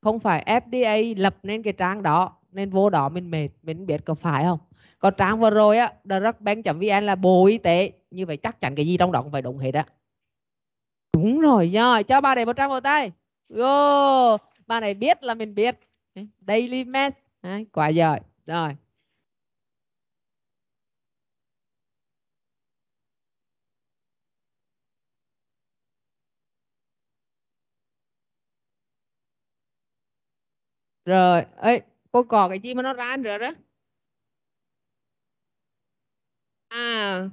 không phải FDA lập nên cái trang đó nên vô đó mình mệt, mình biết có phải không? Còn trang vừa rồi á, drugbank.vn là Bộ Y tế, như vậy chắc chắn cái gì trong đó cũng phải đúng hết á. Đúng rồi nha, cho bà này một trang vào tay. Yo, bà này biết là mình biết. Daily Mess, à, quá giỏi. Rồi. rồi ấy cô cò cái gì mà nó ran rồi đó à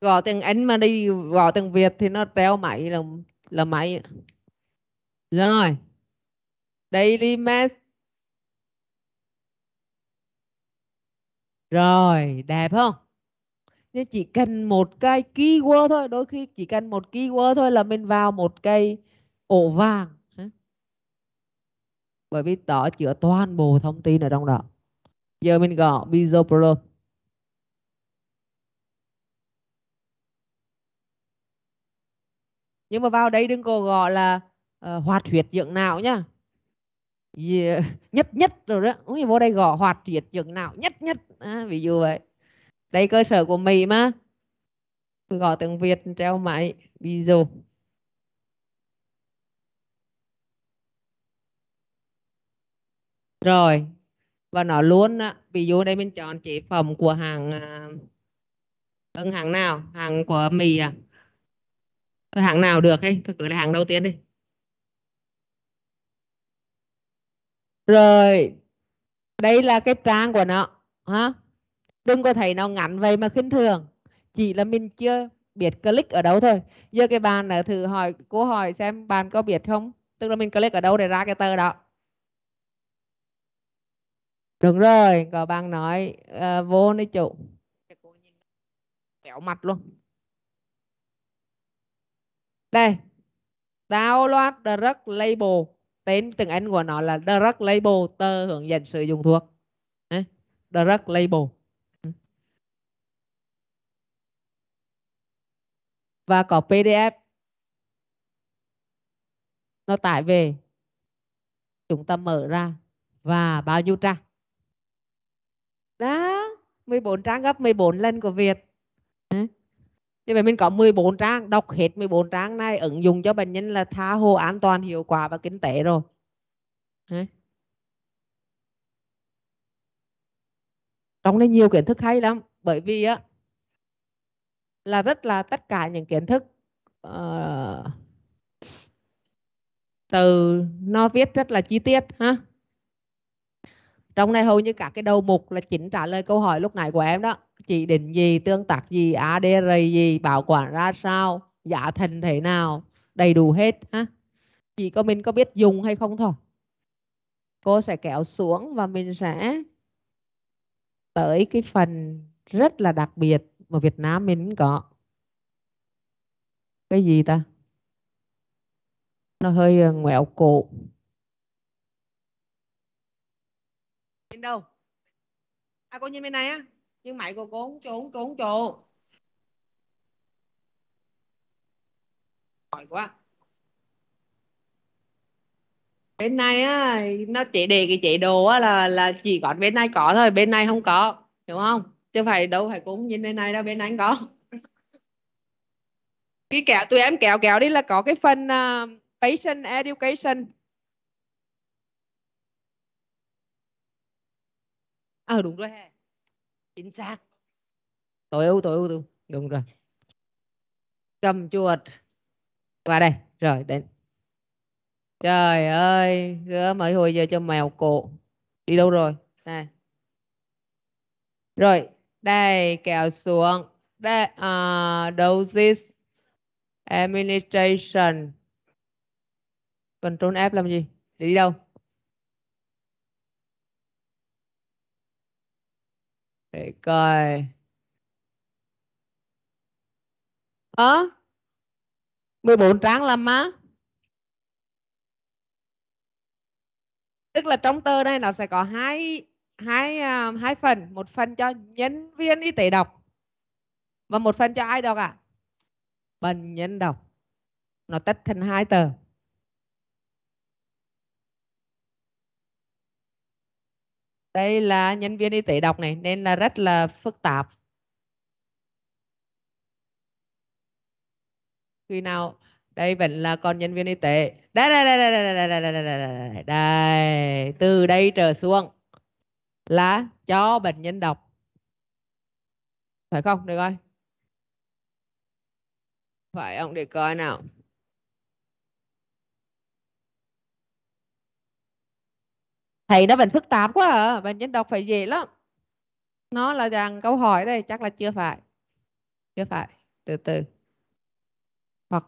gõ tiếng anh mà đi gõ tiếng việt thì nó treo máy là là máy rồi daily mess rồi đẹp không nhưng chỉ cần một cái keyword thôi đôi khi chỉ cần một keyword thôi là mình vào một cây ổ vàng bởi vì đó chứa toàn bộ thông tin ở trong đó giờ mình gõ Visual Pro nhưng mà vào đây đừng có gọi là uh, hoạt huyết dưỡng não nhá yeah. nhất nhất rồi đó Ui, vô đây gọi hoạt huyết dưỡng não nhất nhất à, ví dụ vậy đây cơ sở của mình mà gọi tiếng Việt treo máy Visual rồi và nó luôn á ví dụ đây mình chọn chế phẩm của hàng ngân à, hàng nào hàng của mì à Thôi hàng nào được hay thôi cứ là hàng đầu tiên đi rồi đây là cái trang của nó hả đừng có thấy nó ngắn vậy mà khinh thường chỉ là mình chưa biết click ở đâu thôi giờ cái bạn ở thử hỏi cô hỏi xem bạn có biết không tức là mình click ở đâu để ra cái tờ đó Đúng rồi, có bạn nói ờ, vô nơi chủ. Cái Kéo mặt luôn. Đây. Download drug label. Tên tiếng Anh của nó là drug label, tờ hướng dẫn sử dụng thuốc. Đấy. Drug label. Ừ. Và có PDF. Nó tải về. Chúng ta mở ra. Và bao nhiêu trang? đó 14 trang gấp 14 lần của Việt như vậy mình có 14 trang đọc hết 14 trang này ứng dụng cho bệnh nhân là tha hồ an toàn hiệu quả và kinh tế rồi Đấy. trong đây nhiều kiến thức hay lắm bởi vì á là rất là tất cả những kiến thức uh, từ nó viết rất là chi tiết ha trong này hầu như các cái đầu mục là chính trả lời câu hỏi lúc nãy của em đó chỉ định gì tương tác gì ADR gì bảo quản ra sao giả thành thế nào đầy đủ hết ha chỉ có mình có biết dùng hay không thôi cô sẽ kéo xuống và mình sẽ tới cái phần rất là đặc biệt mà Việt Nam mình cũng có cái gì ta nó hơi ờ, ngoẹo cổ bên đâu à cô nhìn bên này á nhưng mày cô trốn trốn trốn chỗ giỏi quá bên này á nó chỉ đề cái chế độ á là là chỉ có bên này có thôi bên này không có hiểu không chứ phải đâu phải cũng nhìn bên này đâu bên này có cái kẹo tụi em kẹo kẹo đi là có cái phần uh, patient education à, đúng rồi hè chính xác tối ưu tối ưu đúng rồi cầm chuột qua đây rồi đến trời ơi rửa mấy hồi giờ cho mèo cổ đi đâu rồi này rồi đây kéo xuống đây uh, à, doses administration control f làm gì để đi đâu để coi ơ, à, 14 tráng là má tức là trong tờ đây nó sẽ có hai hai uh, hai phần một phần cho nhân viên y tế đọc và một phần cho ai đọc ạ à? bệnh nhân đọc nó tách thành hai tờ đây là nhân viên y tế đọc này nên là rất là phức tạp khi nào đây vẫn là còn nhân viên y tế đây đây đây đây đây đây đây đây đây, đây, đây. đây. từ đây trở xuống là cho bệnh nhân đọc phải không được rồi phải ông để coi nào thầy đó bệnh phức tạp quá à bệnh nhân đọc phải dễ lắm nó là rằng câu hỏi đây chắc là chưa phải chưa phải từ từ hoặc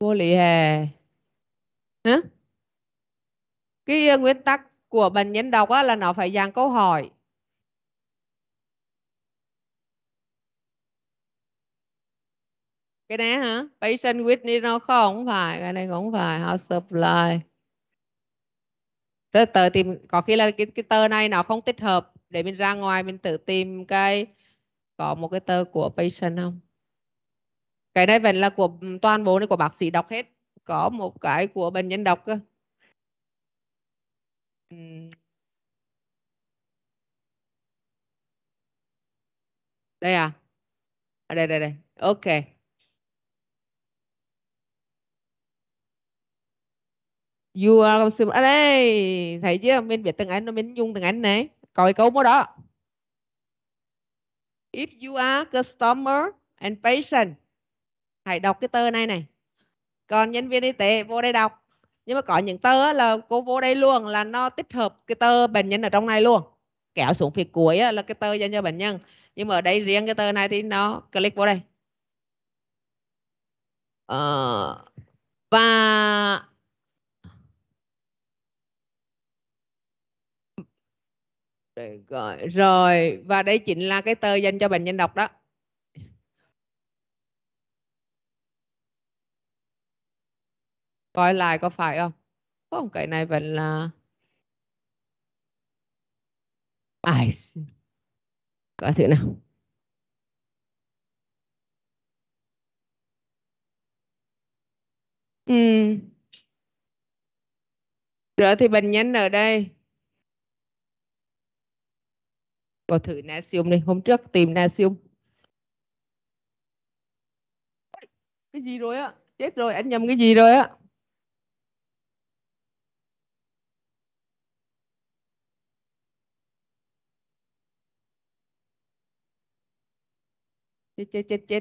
vô lý hè hả cái ờ, nguyên tắc của bệnh nhân đọc á, là nó phải dàn câu hỏi cái này hả patient with nó không phải cái này cũng phải họ supply rồi tờ tìm có khi là cái, cái tờ này nó không tích hợp để mình ra ngoài mình tự tìm cái có một cái tờ của patient không cái này vẫn là của ừ, toàn bộ này của bác sĩ đọc hết có một cái của bệnh nhân đọc cơ ừ. đây à? à đây đây đây ok You are consumer. À đây, thấy chưa? Mình biết tiếng Anh nó mình dùng tiếng Anh này. Coi câu mẫu đó. If you are customer and patient. Hãy đọc cái tờ này này. Còn nhân viên y tế vô đây đọc. Nhưng mà có những tờ là cô vô đây luôn là nó tích hợp cái tờ bệnh nhân ở trong này luôn. Kéo xuống phía cuối là cái tờ dành cho bệnh nhân. Nhưng mà ở đây riêng cái tờ này thì nó click vô đây. Uh, và rồi rồi và đây chính là cái tờ dành cho bệnh nhân đọc đó coi lại có phải không không cái này vẫn là ai coi thử nào ừ rồi thì bệnh nhân ở đây Vào thử nasium đi. Hôm trước tìm nasium. Cái gì rồi á? Chết rồi, anh nhầm cái gì rồi á? Chết chết chết chết.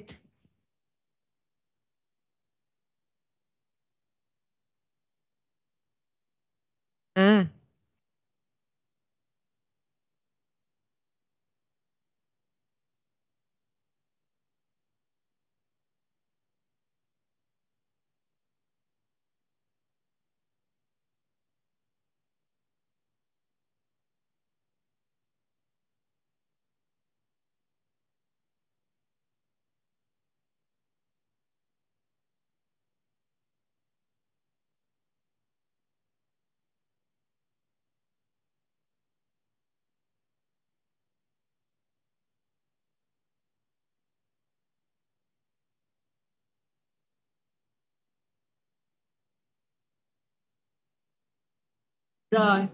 rồi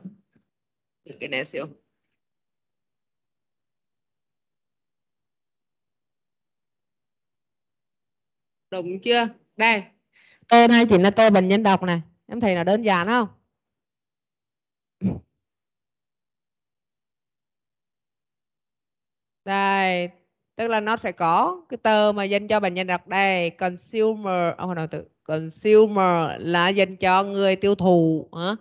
được cái này siêu đúng chưa đây tên này chỉ là tên bệnh nhân đọc này em thấy nó đơn giản không đây tức là nó sẽ có cái tờ mà dành cho bệnh nhân đọc đây consumer ông oh, nào tự consumer là dành cho người tiêu thụ hả?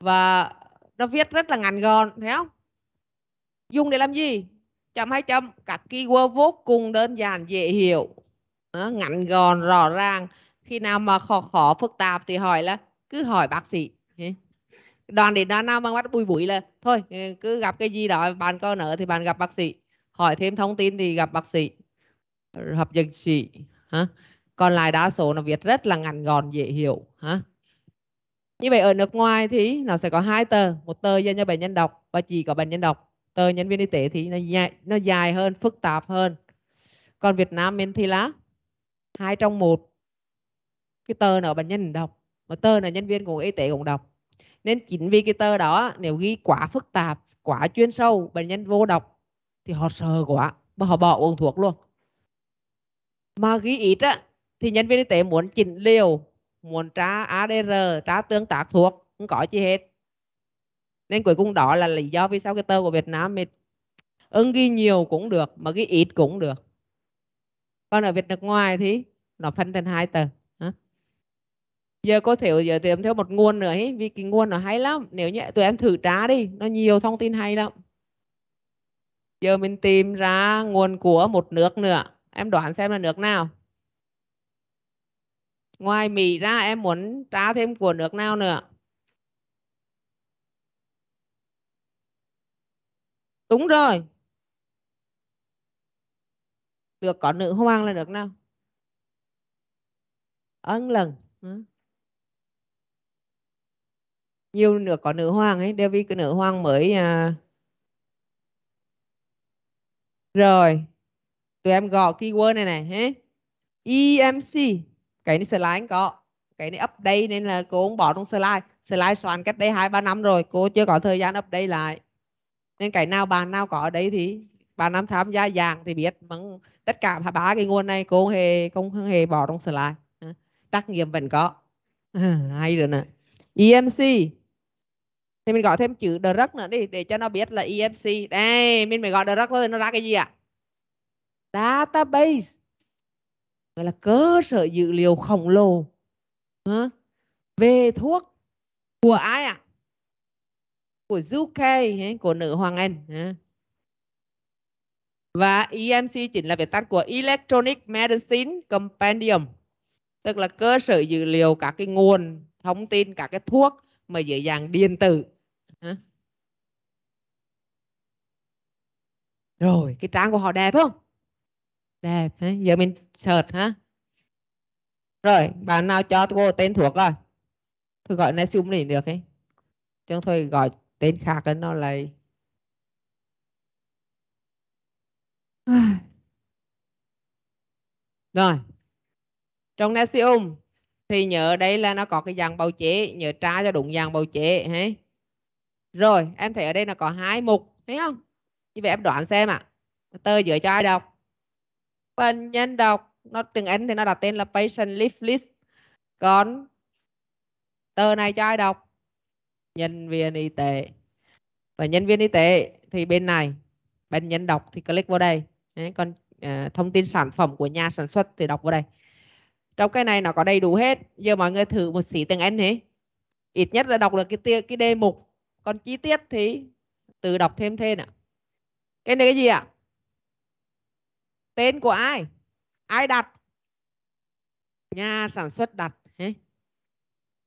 và nó viết rất là ngắn gọn thấy không dùng để làm gì chấm hay chấm các keyword vô cùng đơn giản dễ hiểu ngắn gọn rõ ràng khi nào mà khó khó phức tạp thì hỏi là cứ hỏi bác sĩ đoàn đến đoàn nào mà bắt bùi bụi là thôi ừ, cứ gặp cái gì đó bạn có nợ thì bạn gặp bác sĩ hỏi thêm thông tin thì gặp bác sĩ hợp dân sĩ hả còn lại đa số nó viết rất là ngắn gọn dễ hiểu hả như vậy ở nước ngoài thì nó sẽ có hai tờ một tờ dành cho bệnh nhân đọc và chỉ có bệnh nhân đọc tờ nhân viên y tế thì nó dài, nó dài hơn phức tạp hơn còn Việt Nam mình thì là hai trong một cái tờ nó bệnh nhân đọc mà tờ là nhân viên của y tế cũng đọc nên chính vì cái tờ đó nếu ghi quá phức tạp quá chuyên sâu bệnh nhân vô đọc thì họ sợ quá mà họ bỏ uống thuốc luôn mà ghi ít á thì nhân viên y tế muốn chỉnh liều muốn tra ADR tra tương tác thuộc không có gì hết nên cuối cùng đó là lý do vì sao cái tờ của Việt Nam mình ưng ghi nhiều cũng được mà ghi ít cũng được còn ở Việt nước ngoài thì nó phân thành hai tờ giờ có thể giờ tìm theo một nguồn nữa ấy, vì cái nguồn nó hay lắm nếu như tụi em thử tra đi nó nhiều thông tin hay lắm giờ mình tìm ra nguồn của một nước nữa em đoán xem là nước nào ngoài mì ra em muốn trá thêm của nước nào nữa đúng rồi được có nữ hoang là được nào ấn lần nhiều nước có nữ hoàng ấy đều vì cái nữ hoàng mới à... rồi tụi em gõ keyword này này ấy. EMC cái này slide anh có cái này update nên là cô không bỏ trong slide slide soạn cách đây hai ba năm rồi cô chưa có thời gian update lại nên cái nào bạn nào có ở đấy thì bạn nam tham gia vàng thì biết mà tất cả ba cái nguồn này cô không hề không hề bỏ trong slide trắc nghiệm vẫn có hay rồi nè EMC thì mình gọi thêm chữ direct nữa đi để cho nó biết là EMC đây mình phải gọi direct rồi nó ra cái gì ạ à? database gọi là cơ sở dữ liệu khổng lồ Hả? về thuốc của ai ạ à? của UK ấy, của nữ hoàng Anh Hả? và EMC chính là viết tắt của Electronic Medicine Compendium tức là cơ sở dữ liệu các cái nguồn thông tin các cái thuốc mà dễ dàng điện tử Hả? rồi cái trang của họ đẹp không đẹp đấy. giờ mình search hả rồi bạn nào cho cô tên thuộc rồi tôi gọi là zoom lên được ấy chứ thôi gọi tên khác nó lại rồi trong nasium thì nhớ đây là nó có cái dạng bào chế nhớ tra cho đúng dạng bào chế hết rồi em thấy ở đây là có hai mục thấy không như vậy em đoán xem ạ à. tơ giữa cho ai đọc bệnh nhân đọc nó tiếng Anh thì nó đặt tên là patient leaf list còn tờ này cho ai đọc nhân viên y tế và nhân viên y tế thì bên này bệnh nhân đọc thì click vào đây Đấy, còn uh, thông tin sản phẩm của nhà sản xuất thì đọc vào đây trong cái này nó có đầy đủ hết giờ mọi người thử một xí tiếng Anh thế ít nhất là đọc được cái tia cái đề mục còn chi tiết thì tự đọc thêm thêm ạ cái này cái gì ạ à? tên của ai ai đặt nhà sản xuất đặt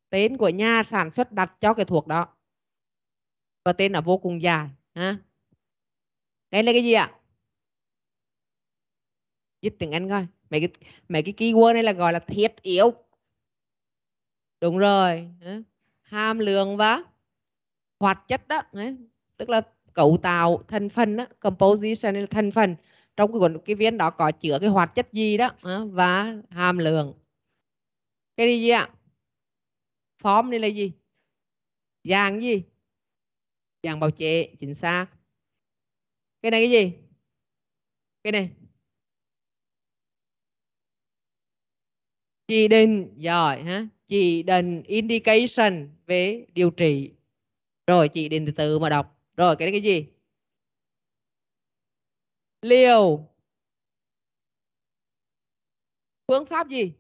tên của nhà sản xuất đặt cho cái thuộc đó và tên là vô cùng dài ha đây là cái gì ạ dịch tiếng anh coi mấy cái mấy cái keyword này là gọi là thiết yếu đúng rồi Hế? hàm lượng và hoạt chất đó tức là cấu tạo thành phần đó, composition là thành phần trong cái, cái viên đó có chứa cái hoạt chất gì đó ờ, và hàm lượng cái gì ạ form đây là gì dạng gì dạng bào chế chính xác cái này cái gì cái này chỉ định giỏi ha chỉ định indication về điều trị rồi chỉ định từ từ mà đọc rồi cái này cái gì liều phương pháp gì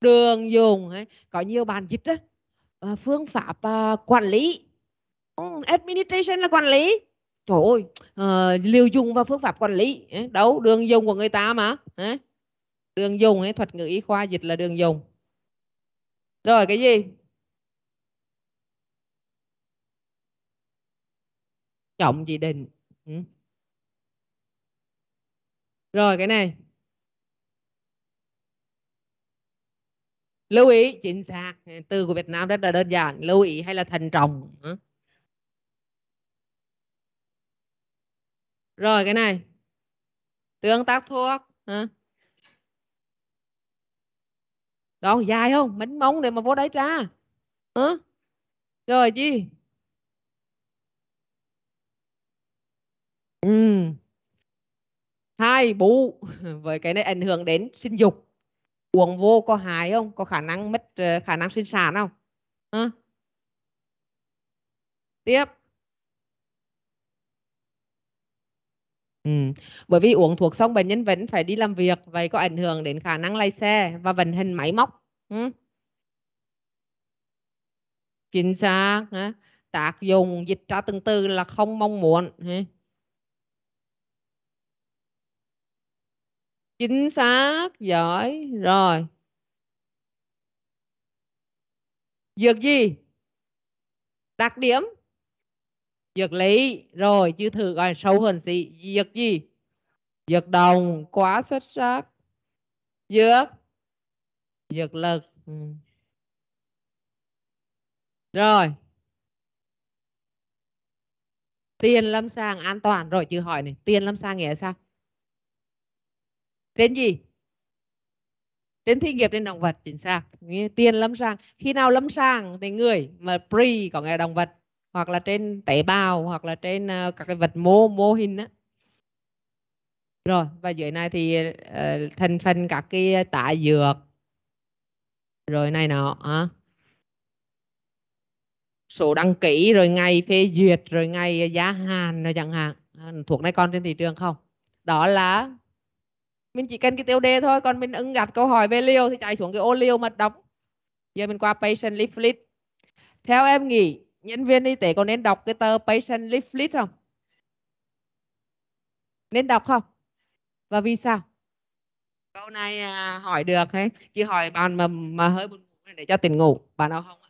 đường dùng có nhiều bàn dịch đó à, phương pháp à, quản lý ừ, administration là quản lý trời ơi à, liều dùng và phương pháp quản lý đâu đường dùng của người ta mà đường dùng ấy thuật ngữ y khoa dịch là đường dùng rồi cái gì trọng chỉ định ừ. Rồi cái này. Lưu ý chính xác. Từ của Việt Nam rất là đơn giản. Lưu ý hay là thần trọng. Rồi cái này. Tương tác thuốc. Đó dài không? Bánh móng để mà vô đấy ra. Rồi chi? Ừ hai bú với cái này ảnh hưởng đến sinh dục uống vô có hại không có khả năng mất ờ, khả năng sinh sản không à. tiếp Ừ. Bởi vì uống thuốc xong bệnh nhân vẫn phải đi làm việc Vậy có ảnh hưởng đến khả năng lái xe Và vận hành máy móc ừ. Chính xác Tác dụng dịch ra từng từ là không mong muốn ừ. chính xác giỏi rồi dược gì đặc điểm dược lý rồi chứ thử coi sâu hơn gì dược gì dược đồng quá xuất sắc dược dược lực ừ. rồi tiền lâm sàng an toàn rồi chứ hỏi này tiền lâm sàng nghĩa là sao trên gì trên thí nghiệm trên động vật chính xác nghe tiền lâm sàng khi nào lâm sàng thì người mà pre có nghĩa là động vật hoặc là trên tế bào hoặc là trên ờ, các cái vật mô mô hình á rồi và dưới này thì uh, thành phần các cái ờ, tạ dược rồi này nọ hả số đăng ký rồi ngày phê duyệt rồi ngày giá hàn rồi chẳng hạn thuộc này con trên thị trường không đó là mình chỉ cần cái tiêu đề thôi còn mình ứng gặt câu hỏi về liều thì chạy xuống cái ô liều mà đóng giờ mình qua patient leaflet theo em nghĩ nhân viên y tế có nên đọc cái tờ patient leaflet không nên đọc không và vì sao câu này à, hỏi được hay chỉ hỏi bạn mà mà hơi buồn ngủ để cho tỉnh ngủ bạn nào không ạ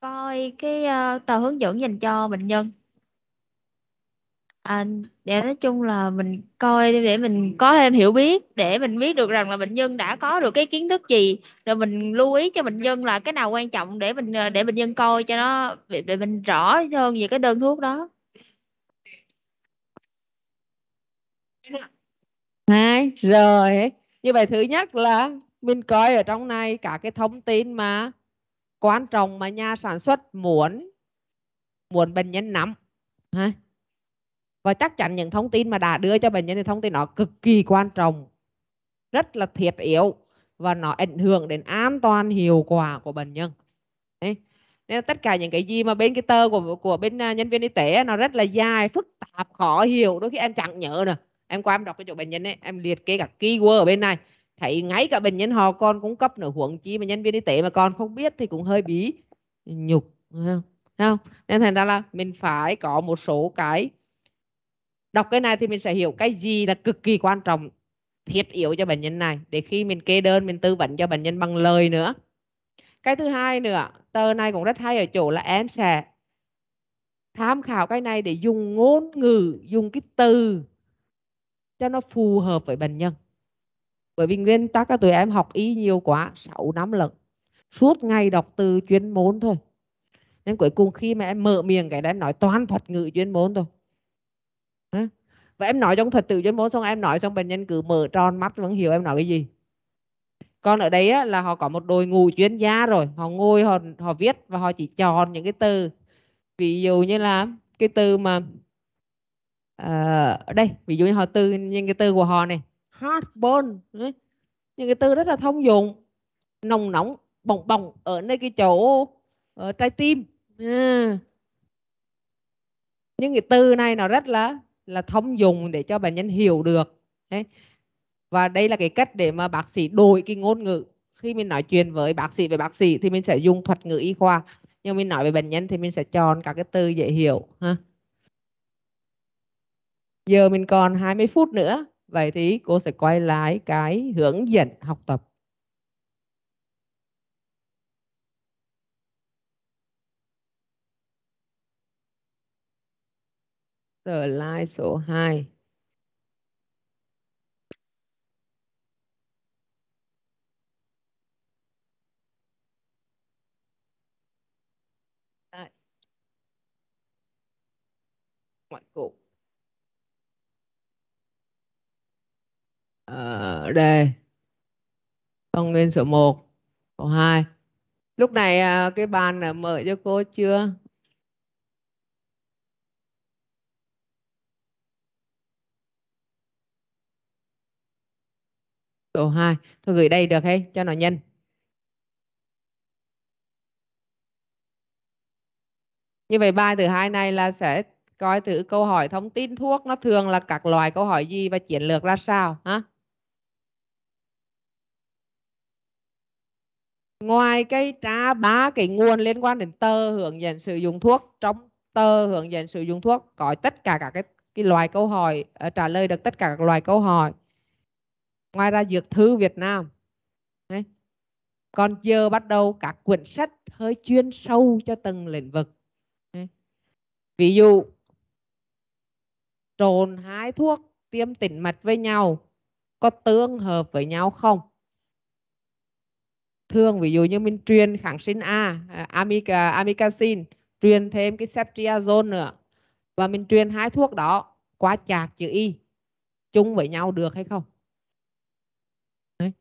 coi cái uh, tờ hướng dẫn dành cho bệnh nhân à, để nói chung là mình coi để mình có thêm hiểu biết để mình biết được rằng là bệnh nhân đã có được cái kiến thức gì rồi mình lưu ý cho bệnh nhân là cái nào quan trọng để mình ờ, để bệnh nhân coi cho nó để mình rõ hơn về cái đơn thuốc đó hai rồi như vậy thứ nhất là mình coi ở trong này cả cái thông tin mà quan trọng mà nhà sản xuất muốn muốn bệnh nhân nắm ha? và chắc chắn những thông tin mà đã đưa cho bệnh nhân thì thông tin nó cực kỳ quan trọng rất là thiệt yếu và nó ảnh hưởng đến an toàn hiệu quả của bệnh nhân Đấy. nên tất cả những cái gì mà bên cái tờ của của bên à, nhân viên y tế nó rất là dài phức tạp khó hiểu đôi khi em chẳng nhớ nữa em qua em đọc cái chỗ bệnh nhân ấy em liệt kê các keyword ở bên này thấy ngay cả bệnh nhân họ con cũng cấp nữa huống chi mà nhân viên y tế mà con không biết thì cũng hơi bí nhục không? không nên thành ra là mình phải có một số cái đọc cái này thì mình sẽ hiểu cái gì là cực kỳ quan trọng thiết yếu cho bệnh nhân này để khi mình kê đơn mình tư vấn cho bệnh nhân bằng lời nữa cái thứ hai nữa tờ này cũng rất hay ở chỗ là em sẽ tham khảo cái này để dùng ngôn ngữ dùng cái từ cho nó phù hợp với bệnh nhân bởi vì nguyên tắc các tụi em học y nhiều quá 6 năm lần suốt ngày đọc từ chuyên môn thôi nên cuối cùng khi mà em mở miệng cái đó em nói toàn thuật ngữ chuyên môn thôi và em nói trong thuật từ chuyên môn xong em nói xong bệnh nhân cứ mở tròn mắt vẫn hiểu em nói cái gì còn ở đấy á, là họ có một đội ngũ chuyên gia rồi họ ngồi họ họ viết và họ chỉ chọn những cái từ ví dụ như là cái từ mà ở ờ, uh, đây ví dụ như họ từ những cái từ của họ này heartburn ừ. những cái từ rất là thông dụng nồng nóng bồng bồng ở nơi cái chỗ ở ờ, trái tim à. những cái từ này nó rất là là thông dụng để cho bệnh nhân hiểu được ừ. và đây là cái cách để mà bác sĩ đổi cái ngôn ngữ khi mình nói chuyện với bác sĩ về bác sĩ thì mình sẽ dùng thuật ngữ y khoa nhưng mình nói về bệnh nhân thì mình sẽ chọn các cái từ dễ hiểu ha giờ mình còn 20 phút nữa Vậy thì cô sẽ quay lại cái hướng dẫn học tập. slide số 2. Đấy. Ngoại cục. uh, ờ, đề công nguyên số 1 câu 2 lúc này uh, cái bàn đã mở cho cô chưa Câu 2 Tôi gửi đây được hay cho nó nhân Như vậy bài thứ hai này là sẽ coi thử câu hỏi thông tin thuốc nó thường là các loại câu hỏi gì và chiến lược ra sao hả ngoài cái tra ba cái nguồn liên quan đến tờ hướng dẫn sử dụng thuốc trong tờ hướng dẫn sử dụng thuốc có tất cả các cái cái loại câu hỏi ờ, trả lời được tất cả các loại câu hỏi ngoài ra dược thư Việt Nam Đấy. còn giờ bắt đầu các quyển sách hơi chuyên sâu cho từng lĩnh vực Đấy. ví dụ trộn hai thuốc tiêm tĩnh mạch với nhau có tương hợp với nhau không thường ví dụ như mình truyền kháng sinh A à, amica, amikacin truyền thêm cái ceftriaxone nữa và mình truyền hai thuốc đó qua chạc chữ Y chung với nhau được hay không Đấy.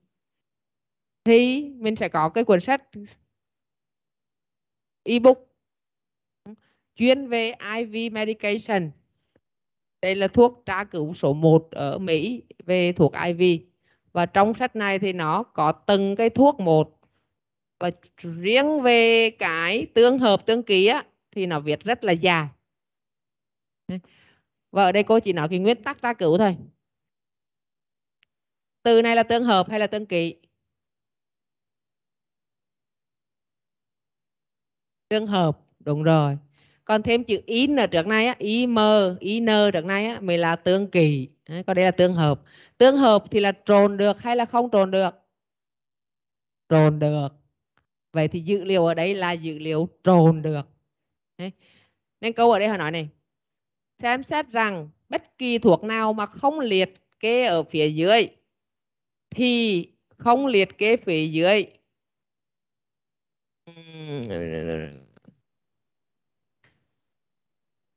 thì mình sẽ có cái cuốn sách ebook chuyên về IV medication đây là thuốc tra cứu số 1 ở Mỹ về thuốc IV và trong sách này thì nó có từng cái thuốc một và riêng về cái tương hợp tương ký á, thì nó viết rất là dài và ở đây cô chỉ nói cái nguyên tắc ra cửu thôi từ này là tương hợp hay là tương ký tương hợp đúng rồi còn thêm chữ in ở trước này á im in trước này á mới là tương kỳ còn đây là tương hợp tương hợp thì là trồn được hay là không trồn được trồn được vậy thì dữ liệu ở đây là dữ liệu trồn được nên câu ở đây họ nói này xem xét rằng bất kỳ thuộc nào mà không liệt kê ở phía dưới thì không liệt kê phía dưới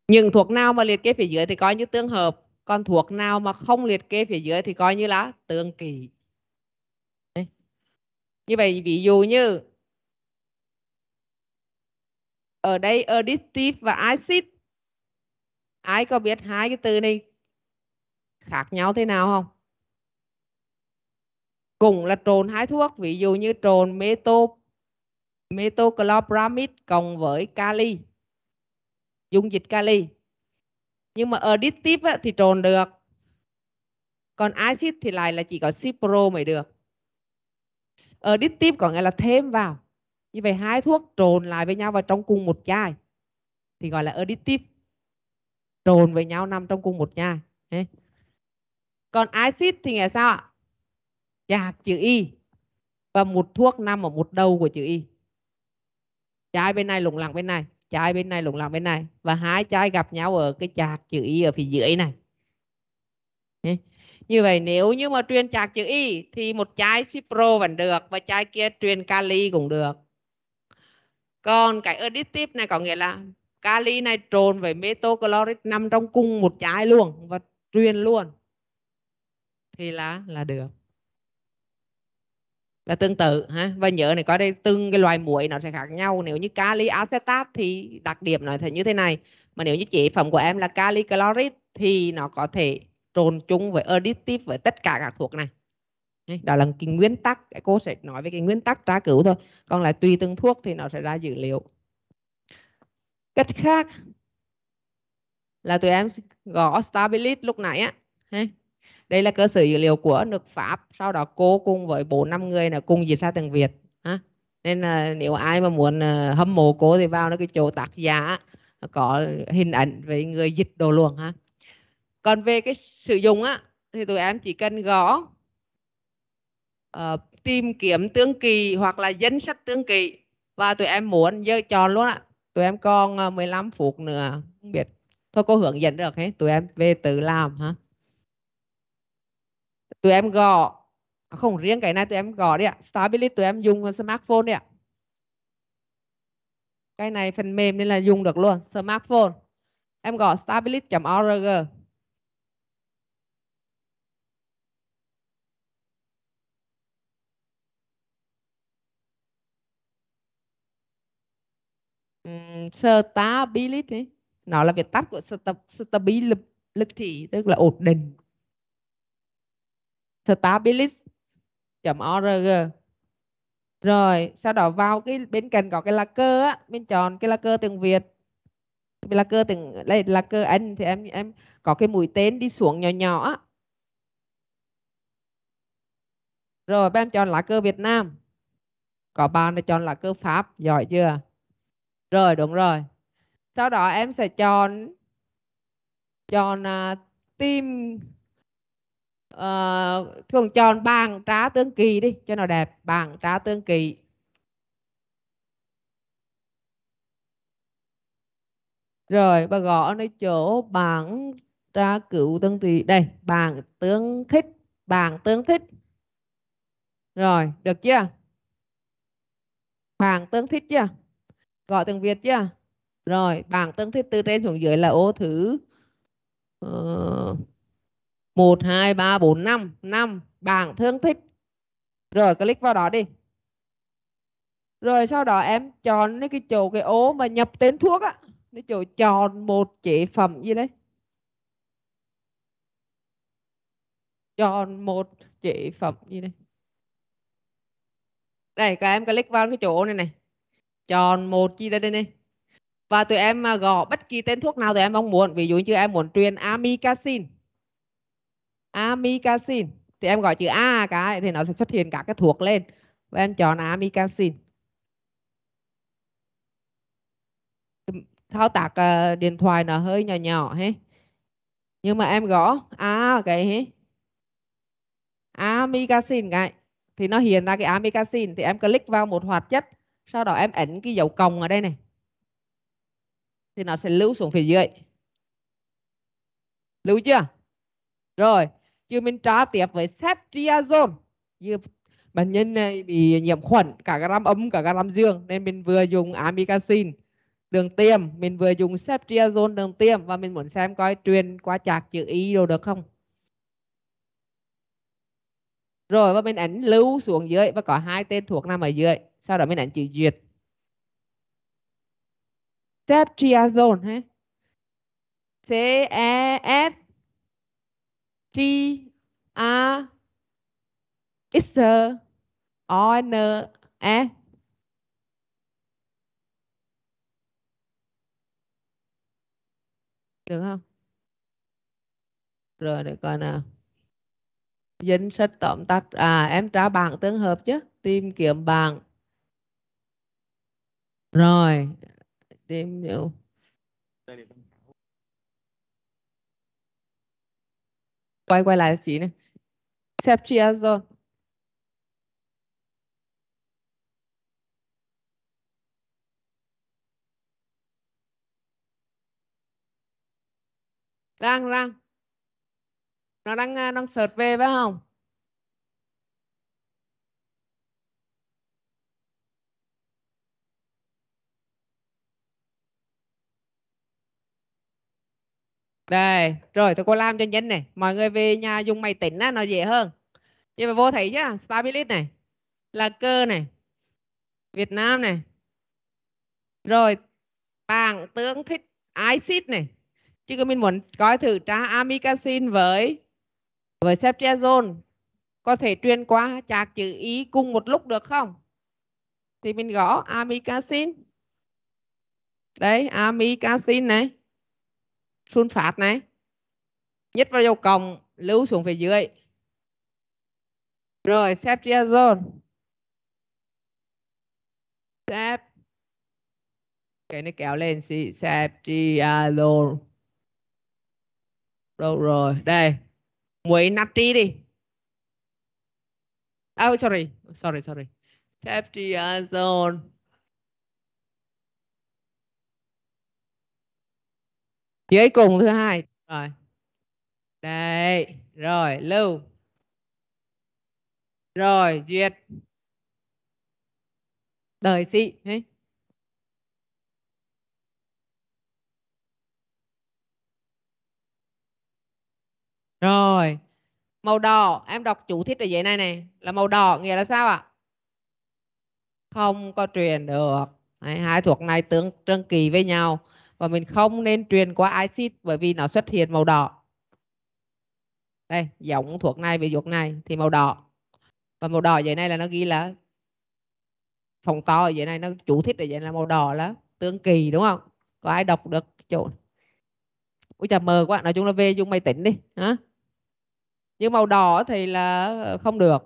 những thuộc nào mà liệt kê phía dưới thì coi như tương hợp còn thuộc nào mà không liệt kê phía dưới thì coi như là tương kỳ như vậy ví dụ như ở đây additive và acid ai có biết hai cái từ này khác nhau thế nào không cùng là trộn hai thuốc ví dụ như trộn meto metoclopramid cộng với kali dung dịch kali nhưng mà additive thì trộn được còn acid thì lại là chỉ có cipro mới được additive có nghĩa là thêm vào như vậy hai thuốc trộn lại với nhau vào trong cùng một chai thì gọi là additive trộn với nhau nằm trong cùng một chai còn acid thì nghĩa sao ạ chạc dạ, chữ y và một thuốc nằm ở một đầu của chữ y chai bên này lủng lẳng bên này chai bên này lủng lẳng bên này và hai chai gặp nhau ở cái chạc chữ y ở phía dưới này như vậy nếu như mà truyền chạc chữ y thì một chai cipro vẫn được và chai kia truyền kali cũng được còn cái additive này có nghĩa là kali này trộn với metochloric nằm trong cùng một chai luôn và truyền luôn thì là là được và tương tự ha và nhớ này có đây từng cái loài muối nó sẽ khác nhau nếu như kali acetat thì đặc điểm nó sẽ như thế này mà nếu như chế phẩm của em là kali chloride thì nó có thể trộn chung với additive với tất cả các thuốc này đó là cái nguyên tắc cô sẽ nói về cái nguyên tắc tra cứu thôi còn lại tùy từng thuốc thì nó sẽ ra dữ liệu cách khác là tụi em gõ stabilit lúc nãy á đây là cơ sở dữ liệu của nước pháp sau đó cô cùng với bốn năm người là cùng dịch ra tiếng việt nên là nếu ai mà muốn ờ, hâm mộ cô thì vào nó cái chỗ tác giả có hình ảnh về người dịch đồ luôn ha còn về cái sử dụng á thì tụi em chỉ cần gõ uh, tìm kiếm tương kỳ hoặc là danh sách tương kỳ và tụi em muốn giờ chọn luôn ạ tụi em còn 15 ờ, phút nữa không biết thôi cô hướng dẫn được hết tụi em về tự làm hả tụi em gõ à, không riêng cái này tụi em gõ đi ạ stability tụi em dùng smartphone đi ạ cái này phần mềm nên là dùng được luôn smartphone em gõ stability.org stability nó là viết tắt của stability tức là ổn định stabilis.org rồi sau đó vào cái bên cạnh có cái lá cơ á mình chọn cái lá cơ tiếng việt lá cơ tiếng đây là cơ anh thì em em có cái mũi tên đi xuống nhỏ nhỏ á rồi em chọn lá cơ Việt Nam có bạn để chọn lá cơ Pháp giỏi chưa rồi đúng rồi sau đó em sẽ chọn chọn uh, tim uh, thường chọn bàn trá tương kỳ đi cho nó đẹp bàn trá tương kỳ rồi bà gõ ở nơi chỗ bàn trá cửu tương tùy đây bàn tương thích bàn tương thích rồi được chưa bàn tương thích chưa Gọi tiếng Việt chưa? Rồi, bảng tương thích từ trên xuống dưới là ô thứ uh, 1, 2, 3, 4, 5. 5. Bảng thương thích. Rồi, click vào đó đi. Rồi sau đó em chọn cái chỗ cái ô mà nhập tên thuốc á. Cái chỗ chọn một chế phẩm gì đấy. Chọn một chế phẩm gì đây. Đây, các em click vào cái chỗ này này chọn một chi đây đây này và tụi em à, gõ bất kỳ tên thuốc nào tụi em mong muốn ví dụ như em muốn truyền amikacin amikacin thì em gọi chữ a cái thì nó sẽ xuất hiện các cái thuốc lên và em chọn amikacin thao tác à, điện thoại nó hơi nhỏ nhỏ hết nhưng mà em gõ a cái hết amikacin cái thì nó hiện ra cái amikacin thì em click vào một hoạt chất sau đó em ấn cái dấu cộng ở đây này thì nó sẽ lưu xuống phía dưới lưu chưa rồi chứ mình tra tiếp với ceftriaxone như bệnh nhân này bị nhiễm khuẩn cả gram ấm cả gram dương nên mình vừa dùng amikacin đường tiêm mình vừa dùng ceftriaxone đường tiêm và mình muốn xem coi truyền qua chạc chữ y đồ được không rồi và mình ấn lưu xuống dưới và có hai tên thuộc nằm ở dưới sau đó mình đánh chữ duyệt Septriazone ha C E F T A X e O N E được không rồi để coi nào danh sách tóm tắt à em trả bảng tương hợp chứ tìm kiếm bảng rồi tìm hiểu quay quay lại chị này septia rồi. đang đang nó đang à, đang search về phải không đây rồi tôi có làm cho nhân này mọi người về nhà dùng máy tính á nó dễ hơn nhưng mà vô thấy chứ stabilis này là cơ này Việt Nam này rồi bảng tương thích acid này chứ cứ mình muốn coi thử tra amikacin với với ceftriaxone có thể truyền qua chạc chữ ý cùng một lúc được không thì mình gõ amikacin đấy amikacin này sun phát này nhét vào dầu còng lưu xuống phía dưới rồi septriazone sep cái này kéo lên xì septriazone đâu rồi đây muối natri đi oh sorry sorry sorry septriazone dưới cùng thứ hai rồi đây rồi lưu rồi duyệt đời sĩ đấy rồi màu đỏ em đọc chủ thích ở dưới này này là màu đỏ nghĩa là sao ạ không có truyền được đấy, hai thuộc này tương tương kỳ với nhau và mình không nên truyền qua acid bởi vì nó xuất hiện màu đỏ đây giống thuộc này với dược này thì màu đỏ và màu đỏ dưới này là nó ghi là phòng to ở dưới này nó chủ thích ở dưới này là màu đỏ là tương kỳ đúng không có ai đọc được chỗ ui chà mờ quá nói chung là về dùng máy tính đi hả nhưng màu đỏ thì là không được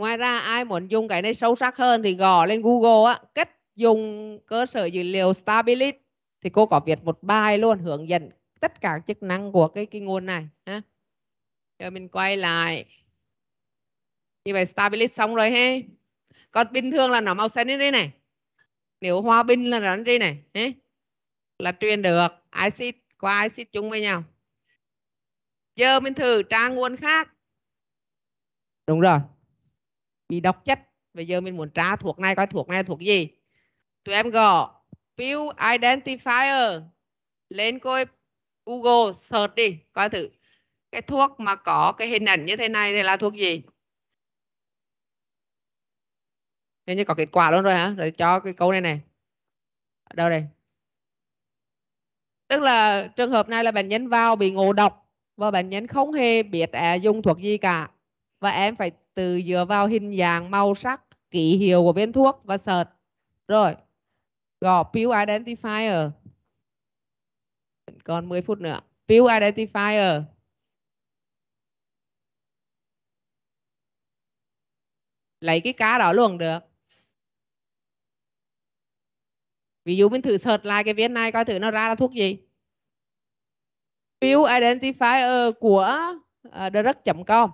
ngoài ra ai muốn dùng cái này sâu sắc hơn thì gõ lên google á cách dùng cơ sở dữ liệu stabilis thì cô có viết một bài luôn hướng dẫn tất cả chức năng của cái cái nguồn này ha giờ mình quay lại như vậy stabilis xong rồi ha còn bình thường là nó màu xanh đây này nếu hoa bình là nó đây này ha? là truyền được acid qua acid chung với nhau giờ mình thử trang nguồn khác đúng rồi bị độc chất bây giờ mình muốn tra thuộc này coi thuộc này thuộc gì tụi em gõ pill identifier lên coi google search đi coi thử cái thuốc mà có cái hình ảnh như thế này thì là thuốc gì Hình như có kết quả luôn rồi hả? Rồi cho cái câu này này. Ở đâu đây? Tức là trường hợp này là bệnh nhân vào bị ngộ độc và bệnh nhân không hề biết à, dùng thuốc gì cả. Và em phải từ dựa vào hình dạng màu sắc ký hiệu của viên thuốc và search rồi gõ pill identifier còn 10 phút nữa pill identifier lấy cái cá đó luôn được ví dụ mình thử search lại cái viên này coi thử nó ra là thuốc gì pill identifier của uh, ờ, drug.com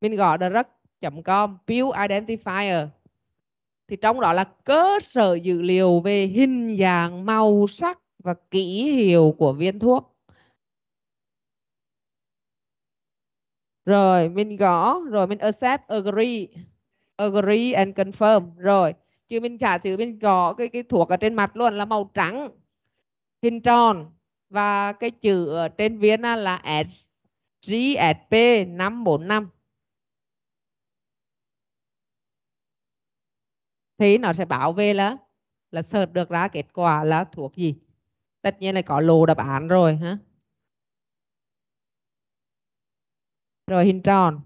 mình gọi direct.com view identifier thì trong đó là cơ sở dữ liệu về hình dạng màu sắc và ký hiệu của viên thuốc rồi mình gõ rồi mình accept agree agree and confirm rồi chứ mình trả sử mình gõ cái cái thuốc ở trên mặt luôn là màu trắng hình tròn và cái chữ ở trên viên là S GSP 545 thì nó sẽ bảo về là là search được ra kết quả là thuộc gì tất nhiên là có lô đáp án rồi ha rồi hình tròn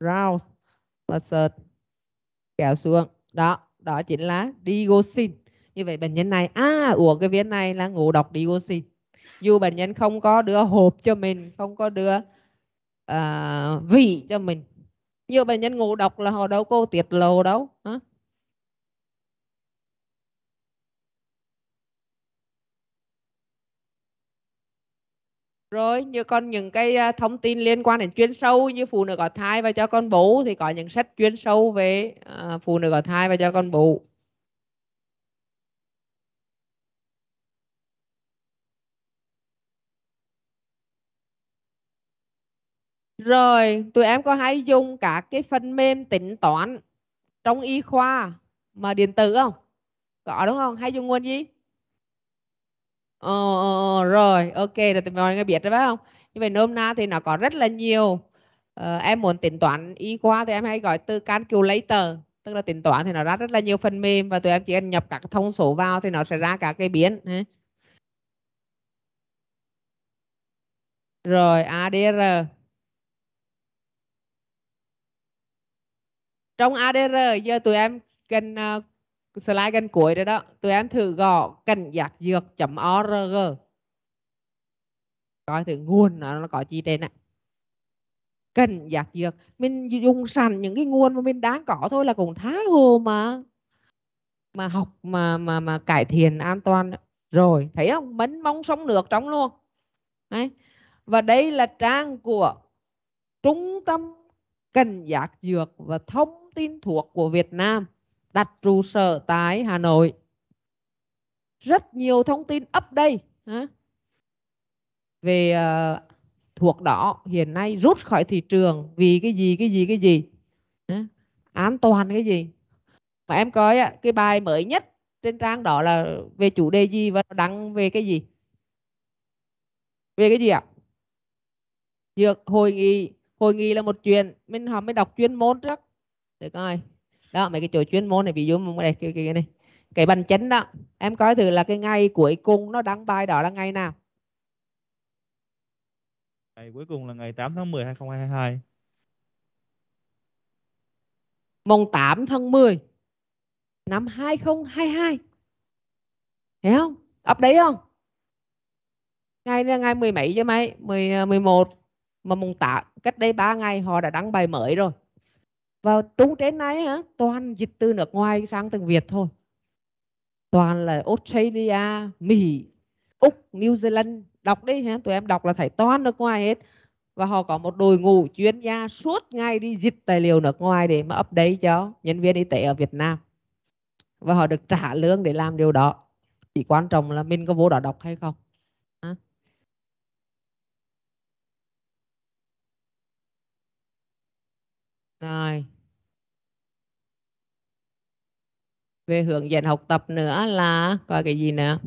round và search kéo xuống đó đó chính là digoxin như vậy bệnh nhân này à uống cái viên này là ngộ độc digoxin dù bệnh nhân không có đưa hộp cho mình không có đưa uh, vị cho mình nhiều bệnh nhân ngộ độc là họ đâu có tiết lộ đâu hả? rồi như còn những cái à, thông tin liên quan đến chuyên sâu như phụ nữ có thai và cho con bú thì có những sách chuyên sâu về à, phụ nữ có thai và cho con bú rồi tụi em có hay dùng các cái phần mềm tính toán trong y khoa mà điện tử không có đúng không hay dùng nguồn gì Ồ ờ, ờ, ờ, rồi ok là tụi mọi người biết rồi phải không như vậy nôm na thì nó có rất là nhiều ờ, em muốn tính toán y khoa thì em hay gọi từ calculator tức là tính toán thì nó ra rất là nhiều phần mềm và tụi em chỉ cần nhập các thông số vào thì nó sẽ ra các cái biến ha. rồi ADR trong ADR giờ tụi em cần uh, slide gần cuối rồi đó tụi em thử gõ cảnh giác dược org coi thử nguồn nó, nó có chi trên ạ cần giác dược mình dùng sẵn những cái nguồn mà mình đáng có thôi là cũng tha hồ mà mà học mà mà mà cải thiện an toàn rồi thấy không bánh mong sống nước trong luôn Đấy. và đây là trang của trung tâm cần giác dược và thông tin thuộc của Việt Nam đặt trụ sở tại Hà Nội. Rất nhiều thông tin up đây hả? về ờ, thuộc đỏ hiện nay rút khỏi thị trường vì cái gì cái gì cái gì hả? an toàn cái gì mà em coi cái bài mới nhất trên trang đó là về chủ đề gì và đăng về cái gì về cái gì ạ dược hội nghị hội nghị là một chuyện mình họ mới đọc chuyên môn trước để coi đó mấy cái chỗ chuyên môn này ví dụ đây cái, cái, cái này cái bằng chứng đó em coi thử là cái ngày cuối cùng nó đăng bài đó là ngày nào ngày cuối cùng là ngày 8 tháng 10 2022 mùng 8 tháng 10 năm 2022 hiểu không ấp đấy không ngày là ngày mười mấy chứ mấy mười ờ, mười một mà mùng 8 cách đây 3 ngày họ đã đăng bài mới rồi và trung trên này hả toàn dịch từ nước ngoài sang tiếng việt thôi toàn là australia mỹ úc new zealand đọc đi hả tụi em đọc là thấy toàn nước ngoài hết và họ có một đội ngũ chuyên gia suốt ngày đi dịch tài liệu nước ngoài để mà update cho nhân viên y tế ở Việt Nam và họ được trả lương để làm điều đó chỉ quan trọng là mình có vô đó đọc hay không à. về hướng dẫn học tập nữa là coi cái gì nữa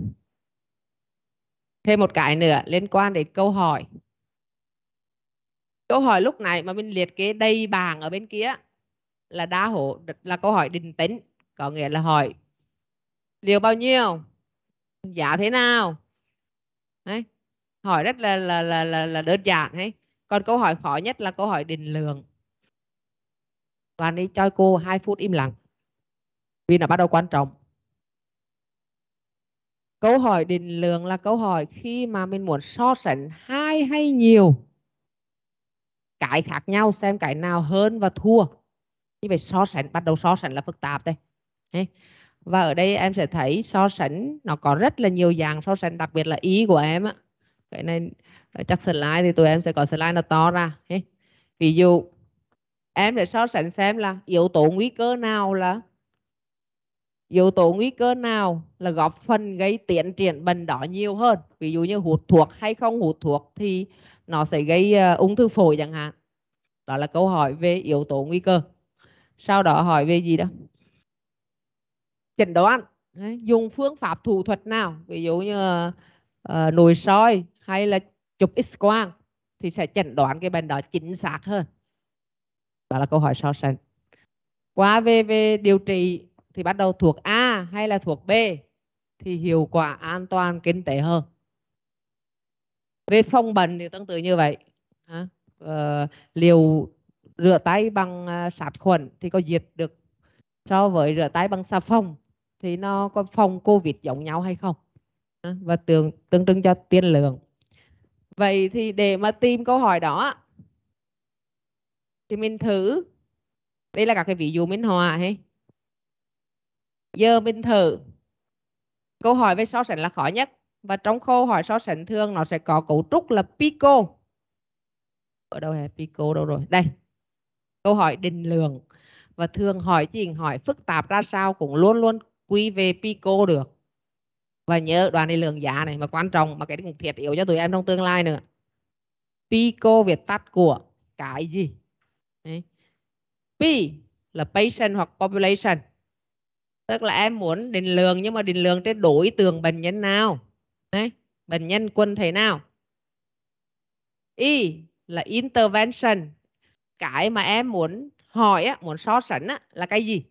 thêm một cái nữa liên quan đến câu hỏi câu hỏi lúc này mà mình liệt kế đầy bảng ở bên kia là đa hộ là câu hỏi định tính có nghĩa là hỏi liều bao nhiêu giá thế nào Đấy. hỏi rất là là là là, là đơn giản hay còn câu hỏi khó nhất là câu hỏi định lượng và đi cho cô 2 phút im lặng vì nó bắt đầu quan trọng. Câu hỏi định lượng là câu hỏi khi mà mình muốn so sánh hai hay nhiều cái khác nhau xem cái nào hơn và thua. Như vậy so sánh bắt đầu so sánh là phức tạp đây. Và ở đây em sẽ thấy so sánh nó có rất là nhiều dạng so sánh đặc biệt là ý của em á. Cái này ờ, chắc slide thì tụi em sẽ có slide nó to ra. Ví dụ em sẽ so sánh xem là yếu tố nguy cơ nào là yếu tố nguy cơ nào là góp phần gây tiến triển bệnh đó nhiều hơn ví dụ như hút thuốc hay không hút thuốc thì nó sẽ gây uh, ung thư phổi chẳng hạn đó là câu hỏi về yếu tố nguy cơ sau đó hỏi về gì đó chẩn đoán dùng phương pháp thủ thuật nào ví dụ như uh, nội soi hay là chụp x quang thì sẽ chẩn đoán cái bệnh đó chính xác hơn đó là câu hỏi so sánh qua về về điều trị thì bắt đầu thuộc A hay là thuộc B thì hiệu quả an toàn kinh tế hơn về phòng bệnh thì tương tự như vậy à, liều rửa tay bằng à, sát khuẩn thì có diệt được so với rửa tay bằng xà phòng thì nó có phòng covid giống nhau hay không à, và tương tương trưng cho tiên lượng vậy thì để mà tìm câu hỏi đó thì mình thử đây là các cái ví dụ minh họa hay giờ mình thử câu hỏi về so sánh là khó nhất và trong câu hỏi so sánh thường nó sẽ có cấu trúc là pico ở đâu hả pico đâu rồi đây câu hỏi định lượng và thường hỏi chỉ hỏi phức tạp ra sao cũng luôn luôn quy về pico được và nhớ đoạn định lượng giá này mà quan trọng mà cái cũng thiết yếu cho tụi em trong tương lai nữa pico việt tắt của cái gì Đấy. p là patient hoặc population tức là em muốn định lượng nhưng mà định lượng trên đối tượng bệnh nhân nào đấy bệnh nhân quân thể nào y là intervention cái mà em muốn hỏi á, muốn so sánh á, là cái gì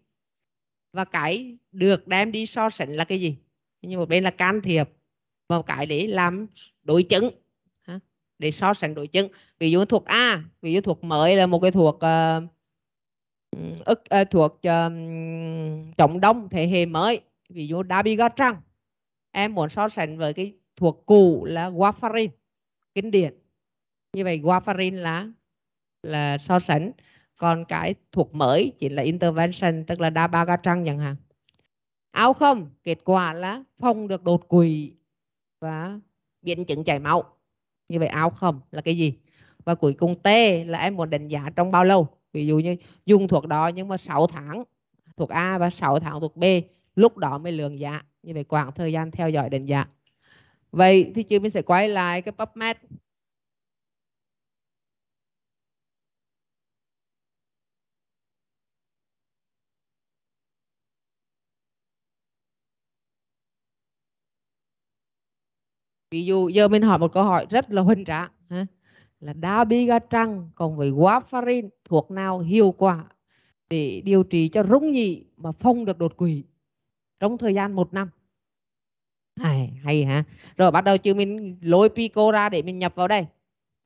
và cái được đem đi so sánh là cái gì nhưng một bên là can thiệp vào cái để làm đối chứng để so sánh đối chứng ví dụ thuộc a ví dụ thuộc mới là một cái thuộc uh, Ừ, ức à, thuộc um, trọng đông thế hệ mới ví dụ dabigatran em muốn so sánh với cái thuộc cũ là Warfarin kinh điển như vậy Warfarin là là so sánh còn cái thuộc mới chỉ là intervention tức là dabigatran Trang chẳng hạn áo không kết quả là phòng được đột quỵ và biến chứng chảy máu như vậy áo không là cái gì và cuối cùng t là em muốn đánh giá trong bao lâu ví dụ như dùng thuốc đó nhưng mà 6 tháng thuộc A và 6 tháng thuộc B lúc đó mới lượng giá như vậy khoảng thời gian theo dõi đánh giá vậy thì chứ mình sẽ quay lại cái PubMed ví dụ giờ mình hỏi một câu hỏi rất là huynh trá ha? là dabigatran còn với warfarin thuộc nào hiệu quả để điều trị cho rung nhị mà phong được đột quỵ trong thời gian một năm hay, hay hả rồi bắt đầu chứ mình lôi pico ra để mình nhập vào đây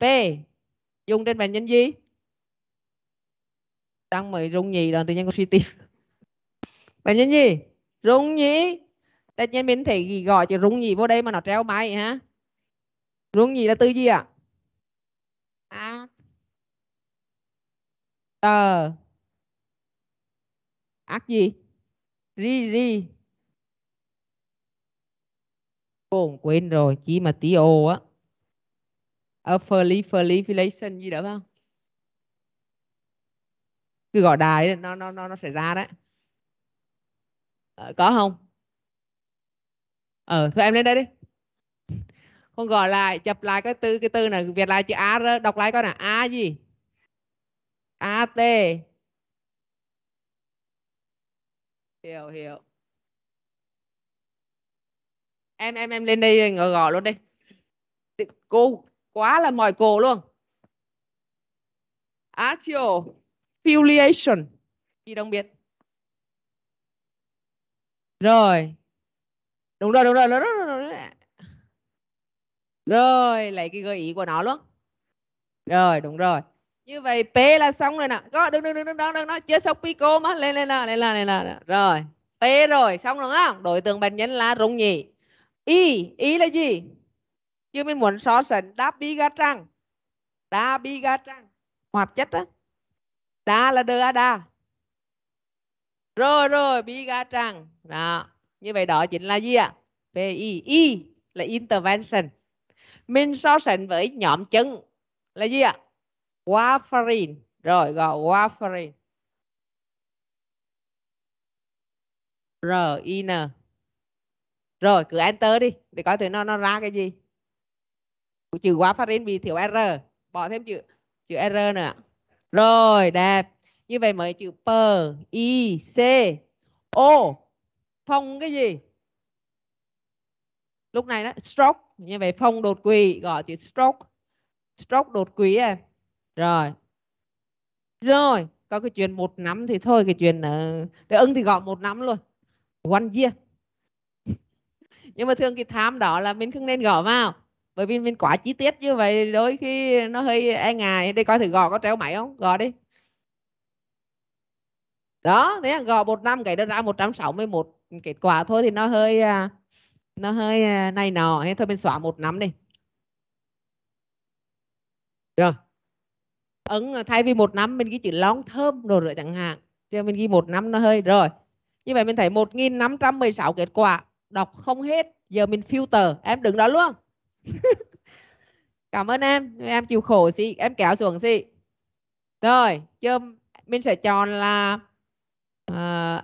p dùng trên bệnh nhân gì đang mới rung nhị rồi tự nhiên có suy tim bệnh nhân gì rung nhị tự nhiên mình thấy gọi cho rung nhị vô đây mà nó treo máy hả rung nhị là từ gì ạ à? tờ ác gì ri ri buồn quên rồi chỉ mà tí ô á ở Furly Furly Filation gì đó phải không cứ gọi đài nó nó nó nó sẽ ra đấy ờ, có không ờ thôi em lên đây đi không gọi lại chập lại cái từ cái từ này việt lại chữ a đó. đọc lại coi nè a gì AT hiểu hiểu em em em lên đây ngờ gò luôn đi cô quá là mỏi cổ luôn Artio filiation gì đồng biệt rồi đúng rồi đúng rồi đúng rồi, đúng rồi. rồi lấy cái gợi ý của nó luôn rồi đúng rồi như vậy p là xong rồi nè có đừng đừng đừng đừng đừng đừng nói chưa xong pico mà lên lên nào lên nào lên nào rồi p rồi xong rồi không đối tượng bệnh nhân là rung nhị y y là gì chứ mình muốn so sánh đá bi ga trăng đá bi ga trăng hoạt chất á đá là đơ đa rồi rồi bi ga trăng đó như vậy đó chính là gì ạ pi y là intervention mình so sánh với nhóm chứng là gì ạ Warfarin. Rồi gọi warfarin. R-I-N. Rồi cứ enter đi để coi thử nó nó ra cái gì. Chữ warfarin bị thiếu R. Bỏ thêm chữ chữ R nữa. Rồi đẹp. Như vậy mới chữ P, I, C, O. phong cái gì? Lúc này đó stroke. Như vậy phong đột quỵ gọi chữ stroke. Stroke đột quỵ em. À rồi rồi có cái chuyện một năm thì thôi cái chuyện ờ, cái ưng thì gọi một năm luôn one year nhưng mà thường cái tham đó là mình không nên gõ vào bởi vì mình quá chi tiết như vậy đôi khi nó hơi e ngại đây coi thử gò có treo máy không gò đi đó thế à, gò một năm cái nó ra 161 kết quả thôi thì nó hơi à, nó hơi à, này nọ thôi mình xóa một năm đi rồi ấn ờ, thay vì một năm mình ghi chữ long thơm rồi rồi chẳng hạn thì mình ghi một năm nó hơi rồi như vậy mình thấy 1516 kết quả đọc không hết giờ mình filter em đừng đó luôn cảm ơn em em chịu khổ xí em kéo xuống xí rồi chưa mình sẽ chọn là uh,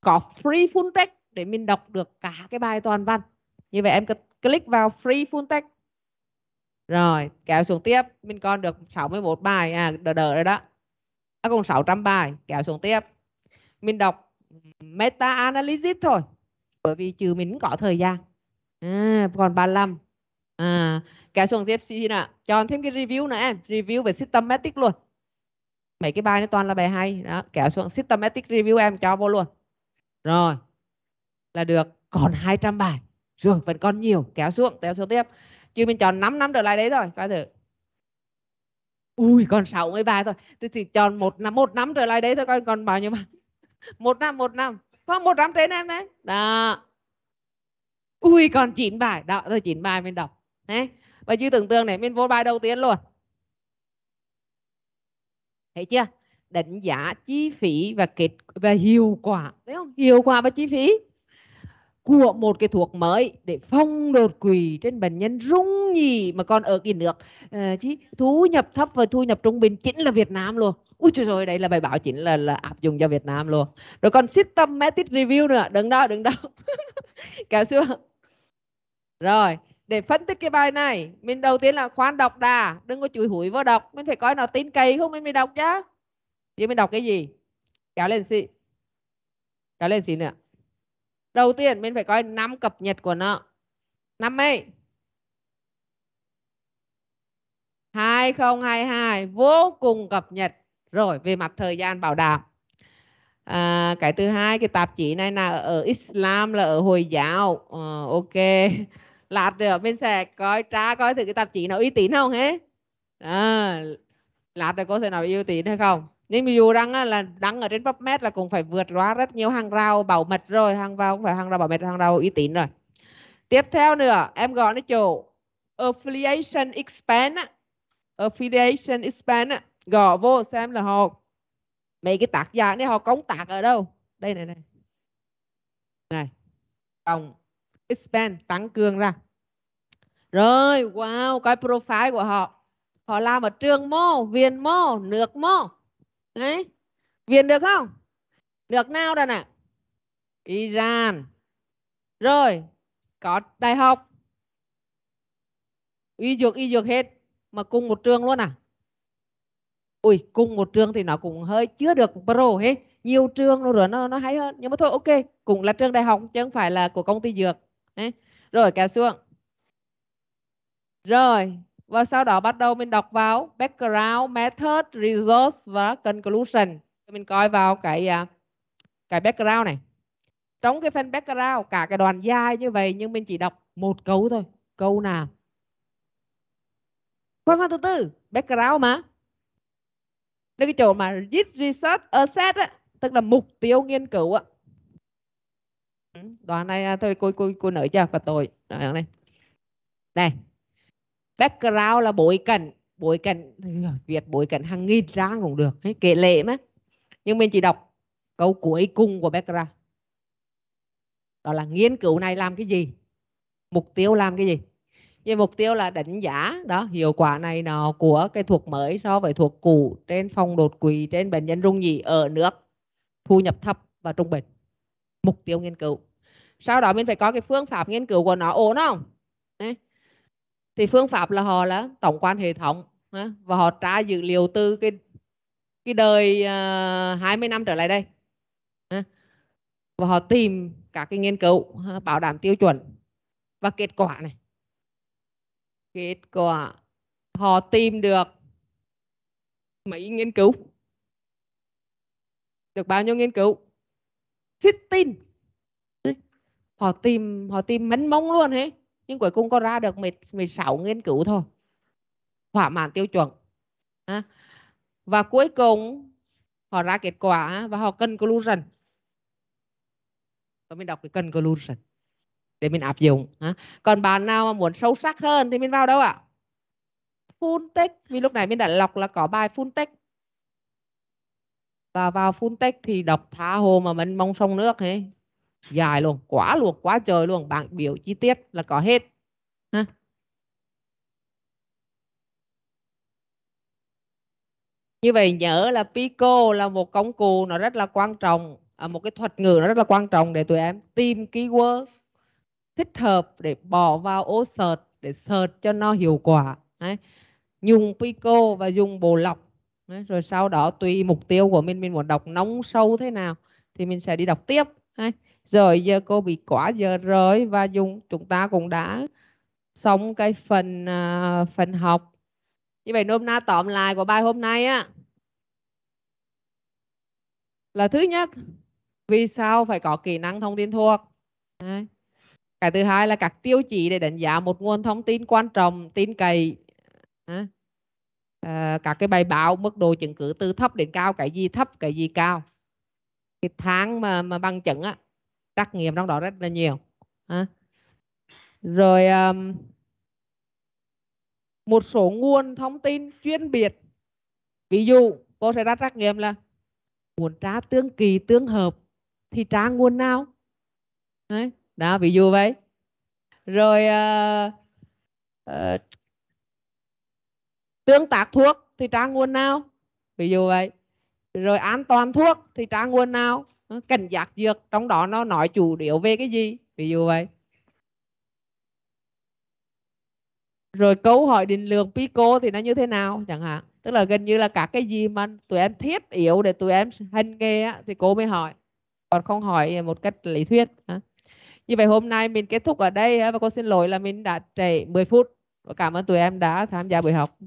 có free full text để mình đọc được cả cái bài toàn văn như vậy em click vào free full text rồi kéo xuống tiếp mình còn được 61 bài à đờ đờ rồi đó à, còn 600 bài kéo xuống tiếp mình đọc meta analysis thôi bởi vì trừ mình có thời gian à, còn 35 à, kéo xuống tiếp xin ạ chọn thêm cái review nữa em review về systematic luôn mấy cái bài nó toàn là bài hay đó kéo xuống systematic review em cho vô luôn rồi là được còn 200 bài rồi vẫn còn nhiều kéo xuống kéo xuống tiếp chưa mình chọn 5 năm trở lại đấy rồi coi thử ui còn 63 thôi tôi chỉ chọn một năm một năm trở lại đấy thôi coi còn bao nhiêu mà một năm một năm không một năm trên em đấy đó ui còn chín bài đó rồi chín bài mình đọc đấy và như tưởng tượng này mình vô bài đầu tiên luôn thấy chưa đánh giá chi phí và kết và hiệu quả thấy không hiệu quả và chi phí của một cái thuốc mới để phong đột quỵ trên bệnh nhân rung nhì mà còn ở cái nước uh, ờ, chứ thu nhập thấp và thu nhập trung bình chính là Việt Nam luôn ui trời ơi đây là bài báo chính là là áp dụng cho Việt Nam luôn rồi còn systematic review nữa đừng đó đừng đó kéo xuống rồi để phân tích cái bài này mình đầu tiên là khoan đọc đà đừng có chùi hủi vô đọc mình phải coi nó tin cậy không mình mới đọc chứ vậy mình đọc cái gì kéo lên xị kéo lên xị nữa đầu tiên mình phải coi năm cập nhật của nó năm ấy 2022 vô cùng cập nhật rồi về mặt thời gian bảo đảm à, cái thứ hai cái tạp chí này là ở Islam là ở Hồi giáo à, ok lát được bên sẽ coi tra coi thử cái tạp chí nào uy tín không hết à, lát nữa cô sẽ nói uy tín hay không nhưng mà dù đăng là đăng ở trên PubMed là cũng phải vượt qua rất nhiều hàng rào bảo mật rồi hàng vào cũng phải hàng rào bảo mật hàng rào uy tín rồi tiếp theo nữa em gọi nó chỗ affiliation expand affiliation expand gõ vô xem là họ mấy cái tác giả này họ công tác ở đâu đây này này này cộng expand tăng cường ra rồi wow cái profile của họ họ làm ở trường mô viện mô nước mô đấy viền được không được nào đàn nè iran rồi có đại học y dược y dược hết mà cùng một trường luôn à ui cùng một trường thì nó cũng hơi chưa được pro hết nhiều trường nó rồi nó nó hay hơn nhưng mà thôi ok cũng là trường đại học chứ không phải là của công ty dược Đấy. rồi kéo xuống rồi và sau đó bắt đầu mình đọc vào background method results và conclusion mình coi vào cái à, cái background này trong cái phần background cả cái đoạn dài như vậy nhưng mình chỉ đọc một câu thôi câu nào khoan khoan từ từ background mà đây cái chỗ mà research asset á, tức là mục tiêu nghiên cứu á ừ, đoạn này à, thôi cô cô cô nở chưa và tôi đoạn này này background là bối cảnh bối cảnh việt bối cảnh hàng nghìn trang cũng được hay kể lệ mà nhưng mình chỉ đọc câu cuối cùng của background đó là nghiên cứu này làm cái gì mục tiêu làm cái gì như mục tiêu là đánh giá đó hiệu quả này nó của cái thuốc mới so với thuốc cũ trên phòng đột quỵ trên bệnh nhân rung nhị ở nước thu nhập thấp và trung bình mục tiêu nghiên cứu sau đó mình phải có cái phương pháp nghiên cứu của nó ổn không thì phương pháp là họ là tổng quan hệ thống và họ tra dữ liệu từ cái cái đời uh, à, 20 năm trở lại đây và họ tìm các cái nghiên cứu bảo đảm tiêu chuẩn và kết quả này kết quả họ tìm được mấy nghiên cứu được bao nhiêu nghiên cứu tin họ tìm họ tìm mấn mông luôn hết nhưng cuối cùng có ra được 16 nghiên cứu thôi thỏa mãn tiêu chuẩn và cuối cùng họ ra kết quả và họ conclusion và mình đọc cái conclusion để mình áp dụng còn bạn nào mà muốn sâu sắc hơn thì mình vào đâu ạ full text vì lúc này mình đã lọc là có bài full text và vào full text thì đọc thả hồ mà mình mong sông nước ấy dài luôn quá luộc quá trời luôn bảng biểu chi tiết là có hết ha như vậy nhớ là Pico là một công cụ nó rất là quan trọng à, một cái thuật ngữ nó rất là quan trọng để tụi em tìm keyword thích hợp để bỏ vào ô search để search cho nó hiệu quả Đấy. dùng Pico và dùng bộ lọc Đấy. rồi sau đó tùy mục tiêu của mình mình muốn đọc nóng sâu thế nào thì mình sẽ đi đọc tiếp Đấy rồi giờ cô bị quá giờ rồi và dùng chúng ta cũng đã xong cái phần uh, phần học như vậy nôm na tóm lại của bài hôm nay á là thứ nhất vì sao phải có kỹ năng thông tin thuộc Đấy. cái thứ hai là các tiêu chí để đánh giá một nguồn thông tin quan trọng tin cậy à, các cái bài báo mức độ chứng cứ từ thấp đến cao cái gì thấp cái gì cao cái tháng mà mà bằng chứng á trắc nghiệm trong đó rất là nhiều à. rồi um, một số nguồn thông tin chuyên biệt ví dụ cô sẽ ra trắc nghiệm là muốn tra tương kỳ tương hợp thì tra nguồn nào Đấy. đó ví dụ vậy rồi uh, uh, tương tác thuốc thì tra nguồn nào ví dụ vậy rồi an toàn thuốc thì tra nguồn nào cảnh giác dược trong đó nó nói chủ yếu về cái gì ví dụ vậy rồi câu hỏi định lượng pico thì nó như thế nào chẳng hạn tức là gần như là cả cái gì mà tụi em thiết yếu để tụi em hành nghề á, thì cô mới hỏi còn không hỏi một cách lý thuyết á. như vậy hôm nay mình kết thúc ở đây á, và cô xin lỗi là mình đã trễ 10 phút cảm ơn tụi em đã tham gia buổi học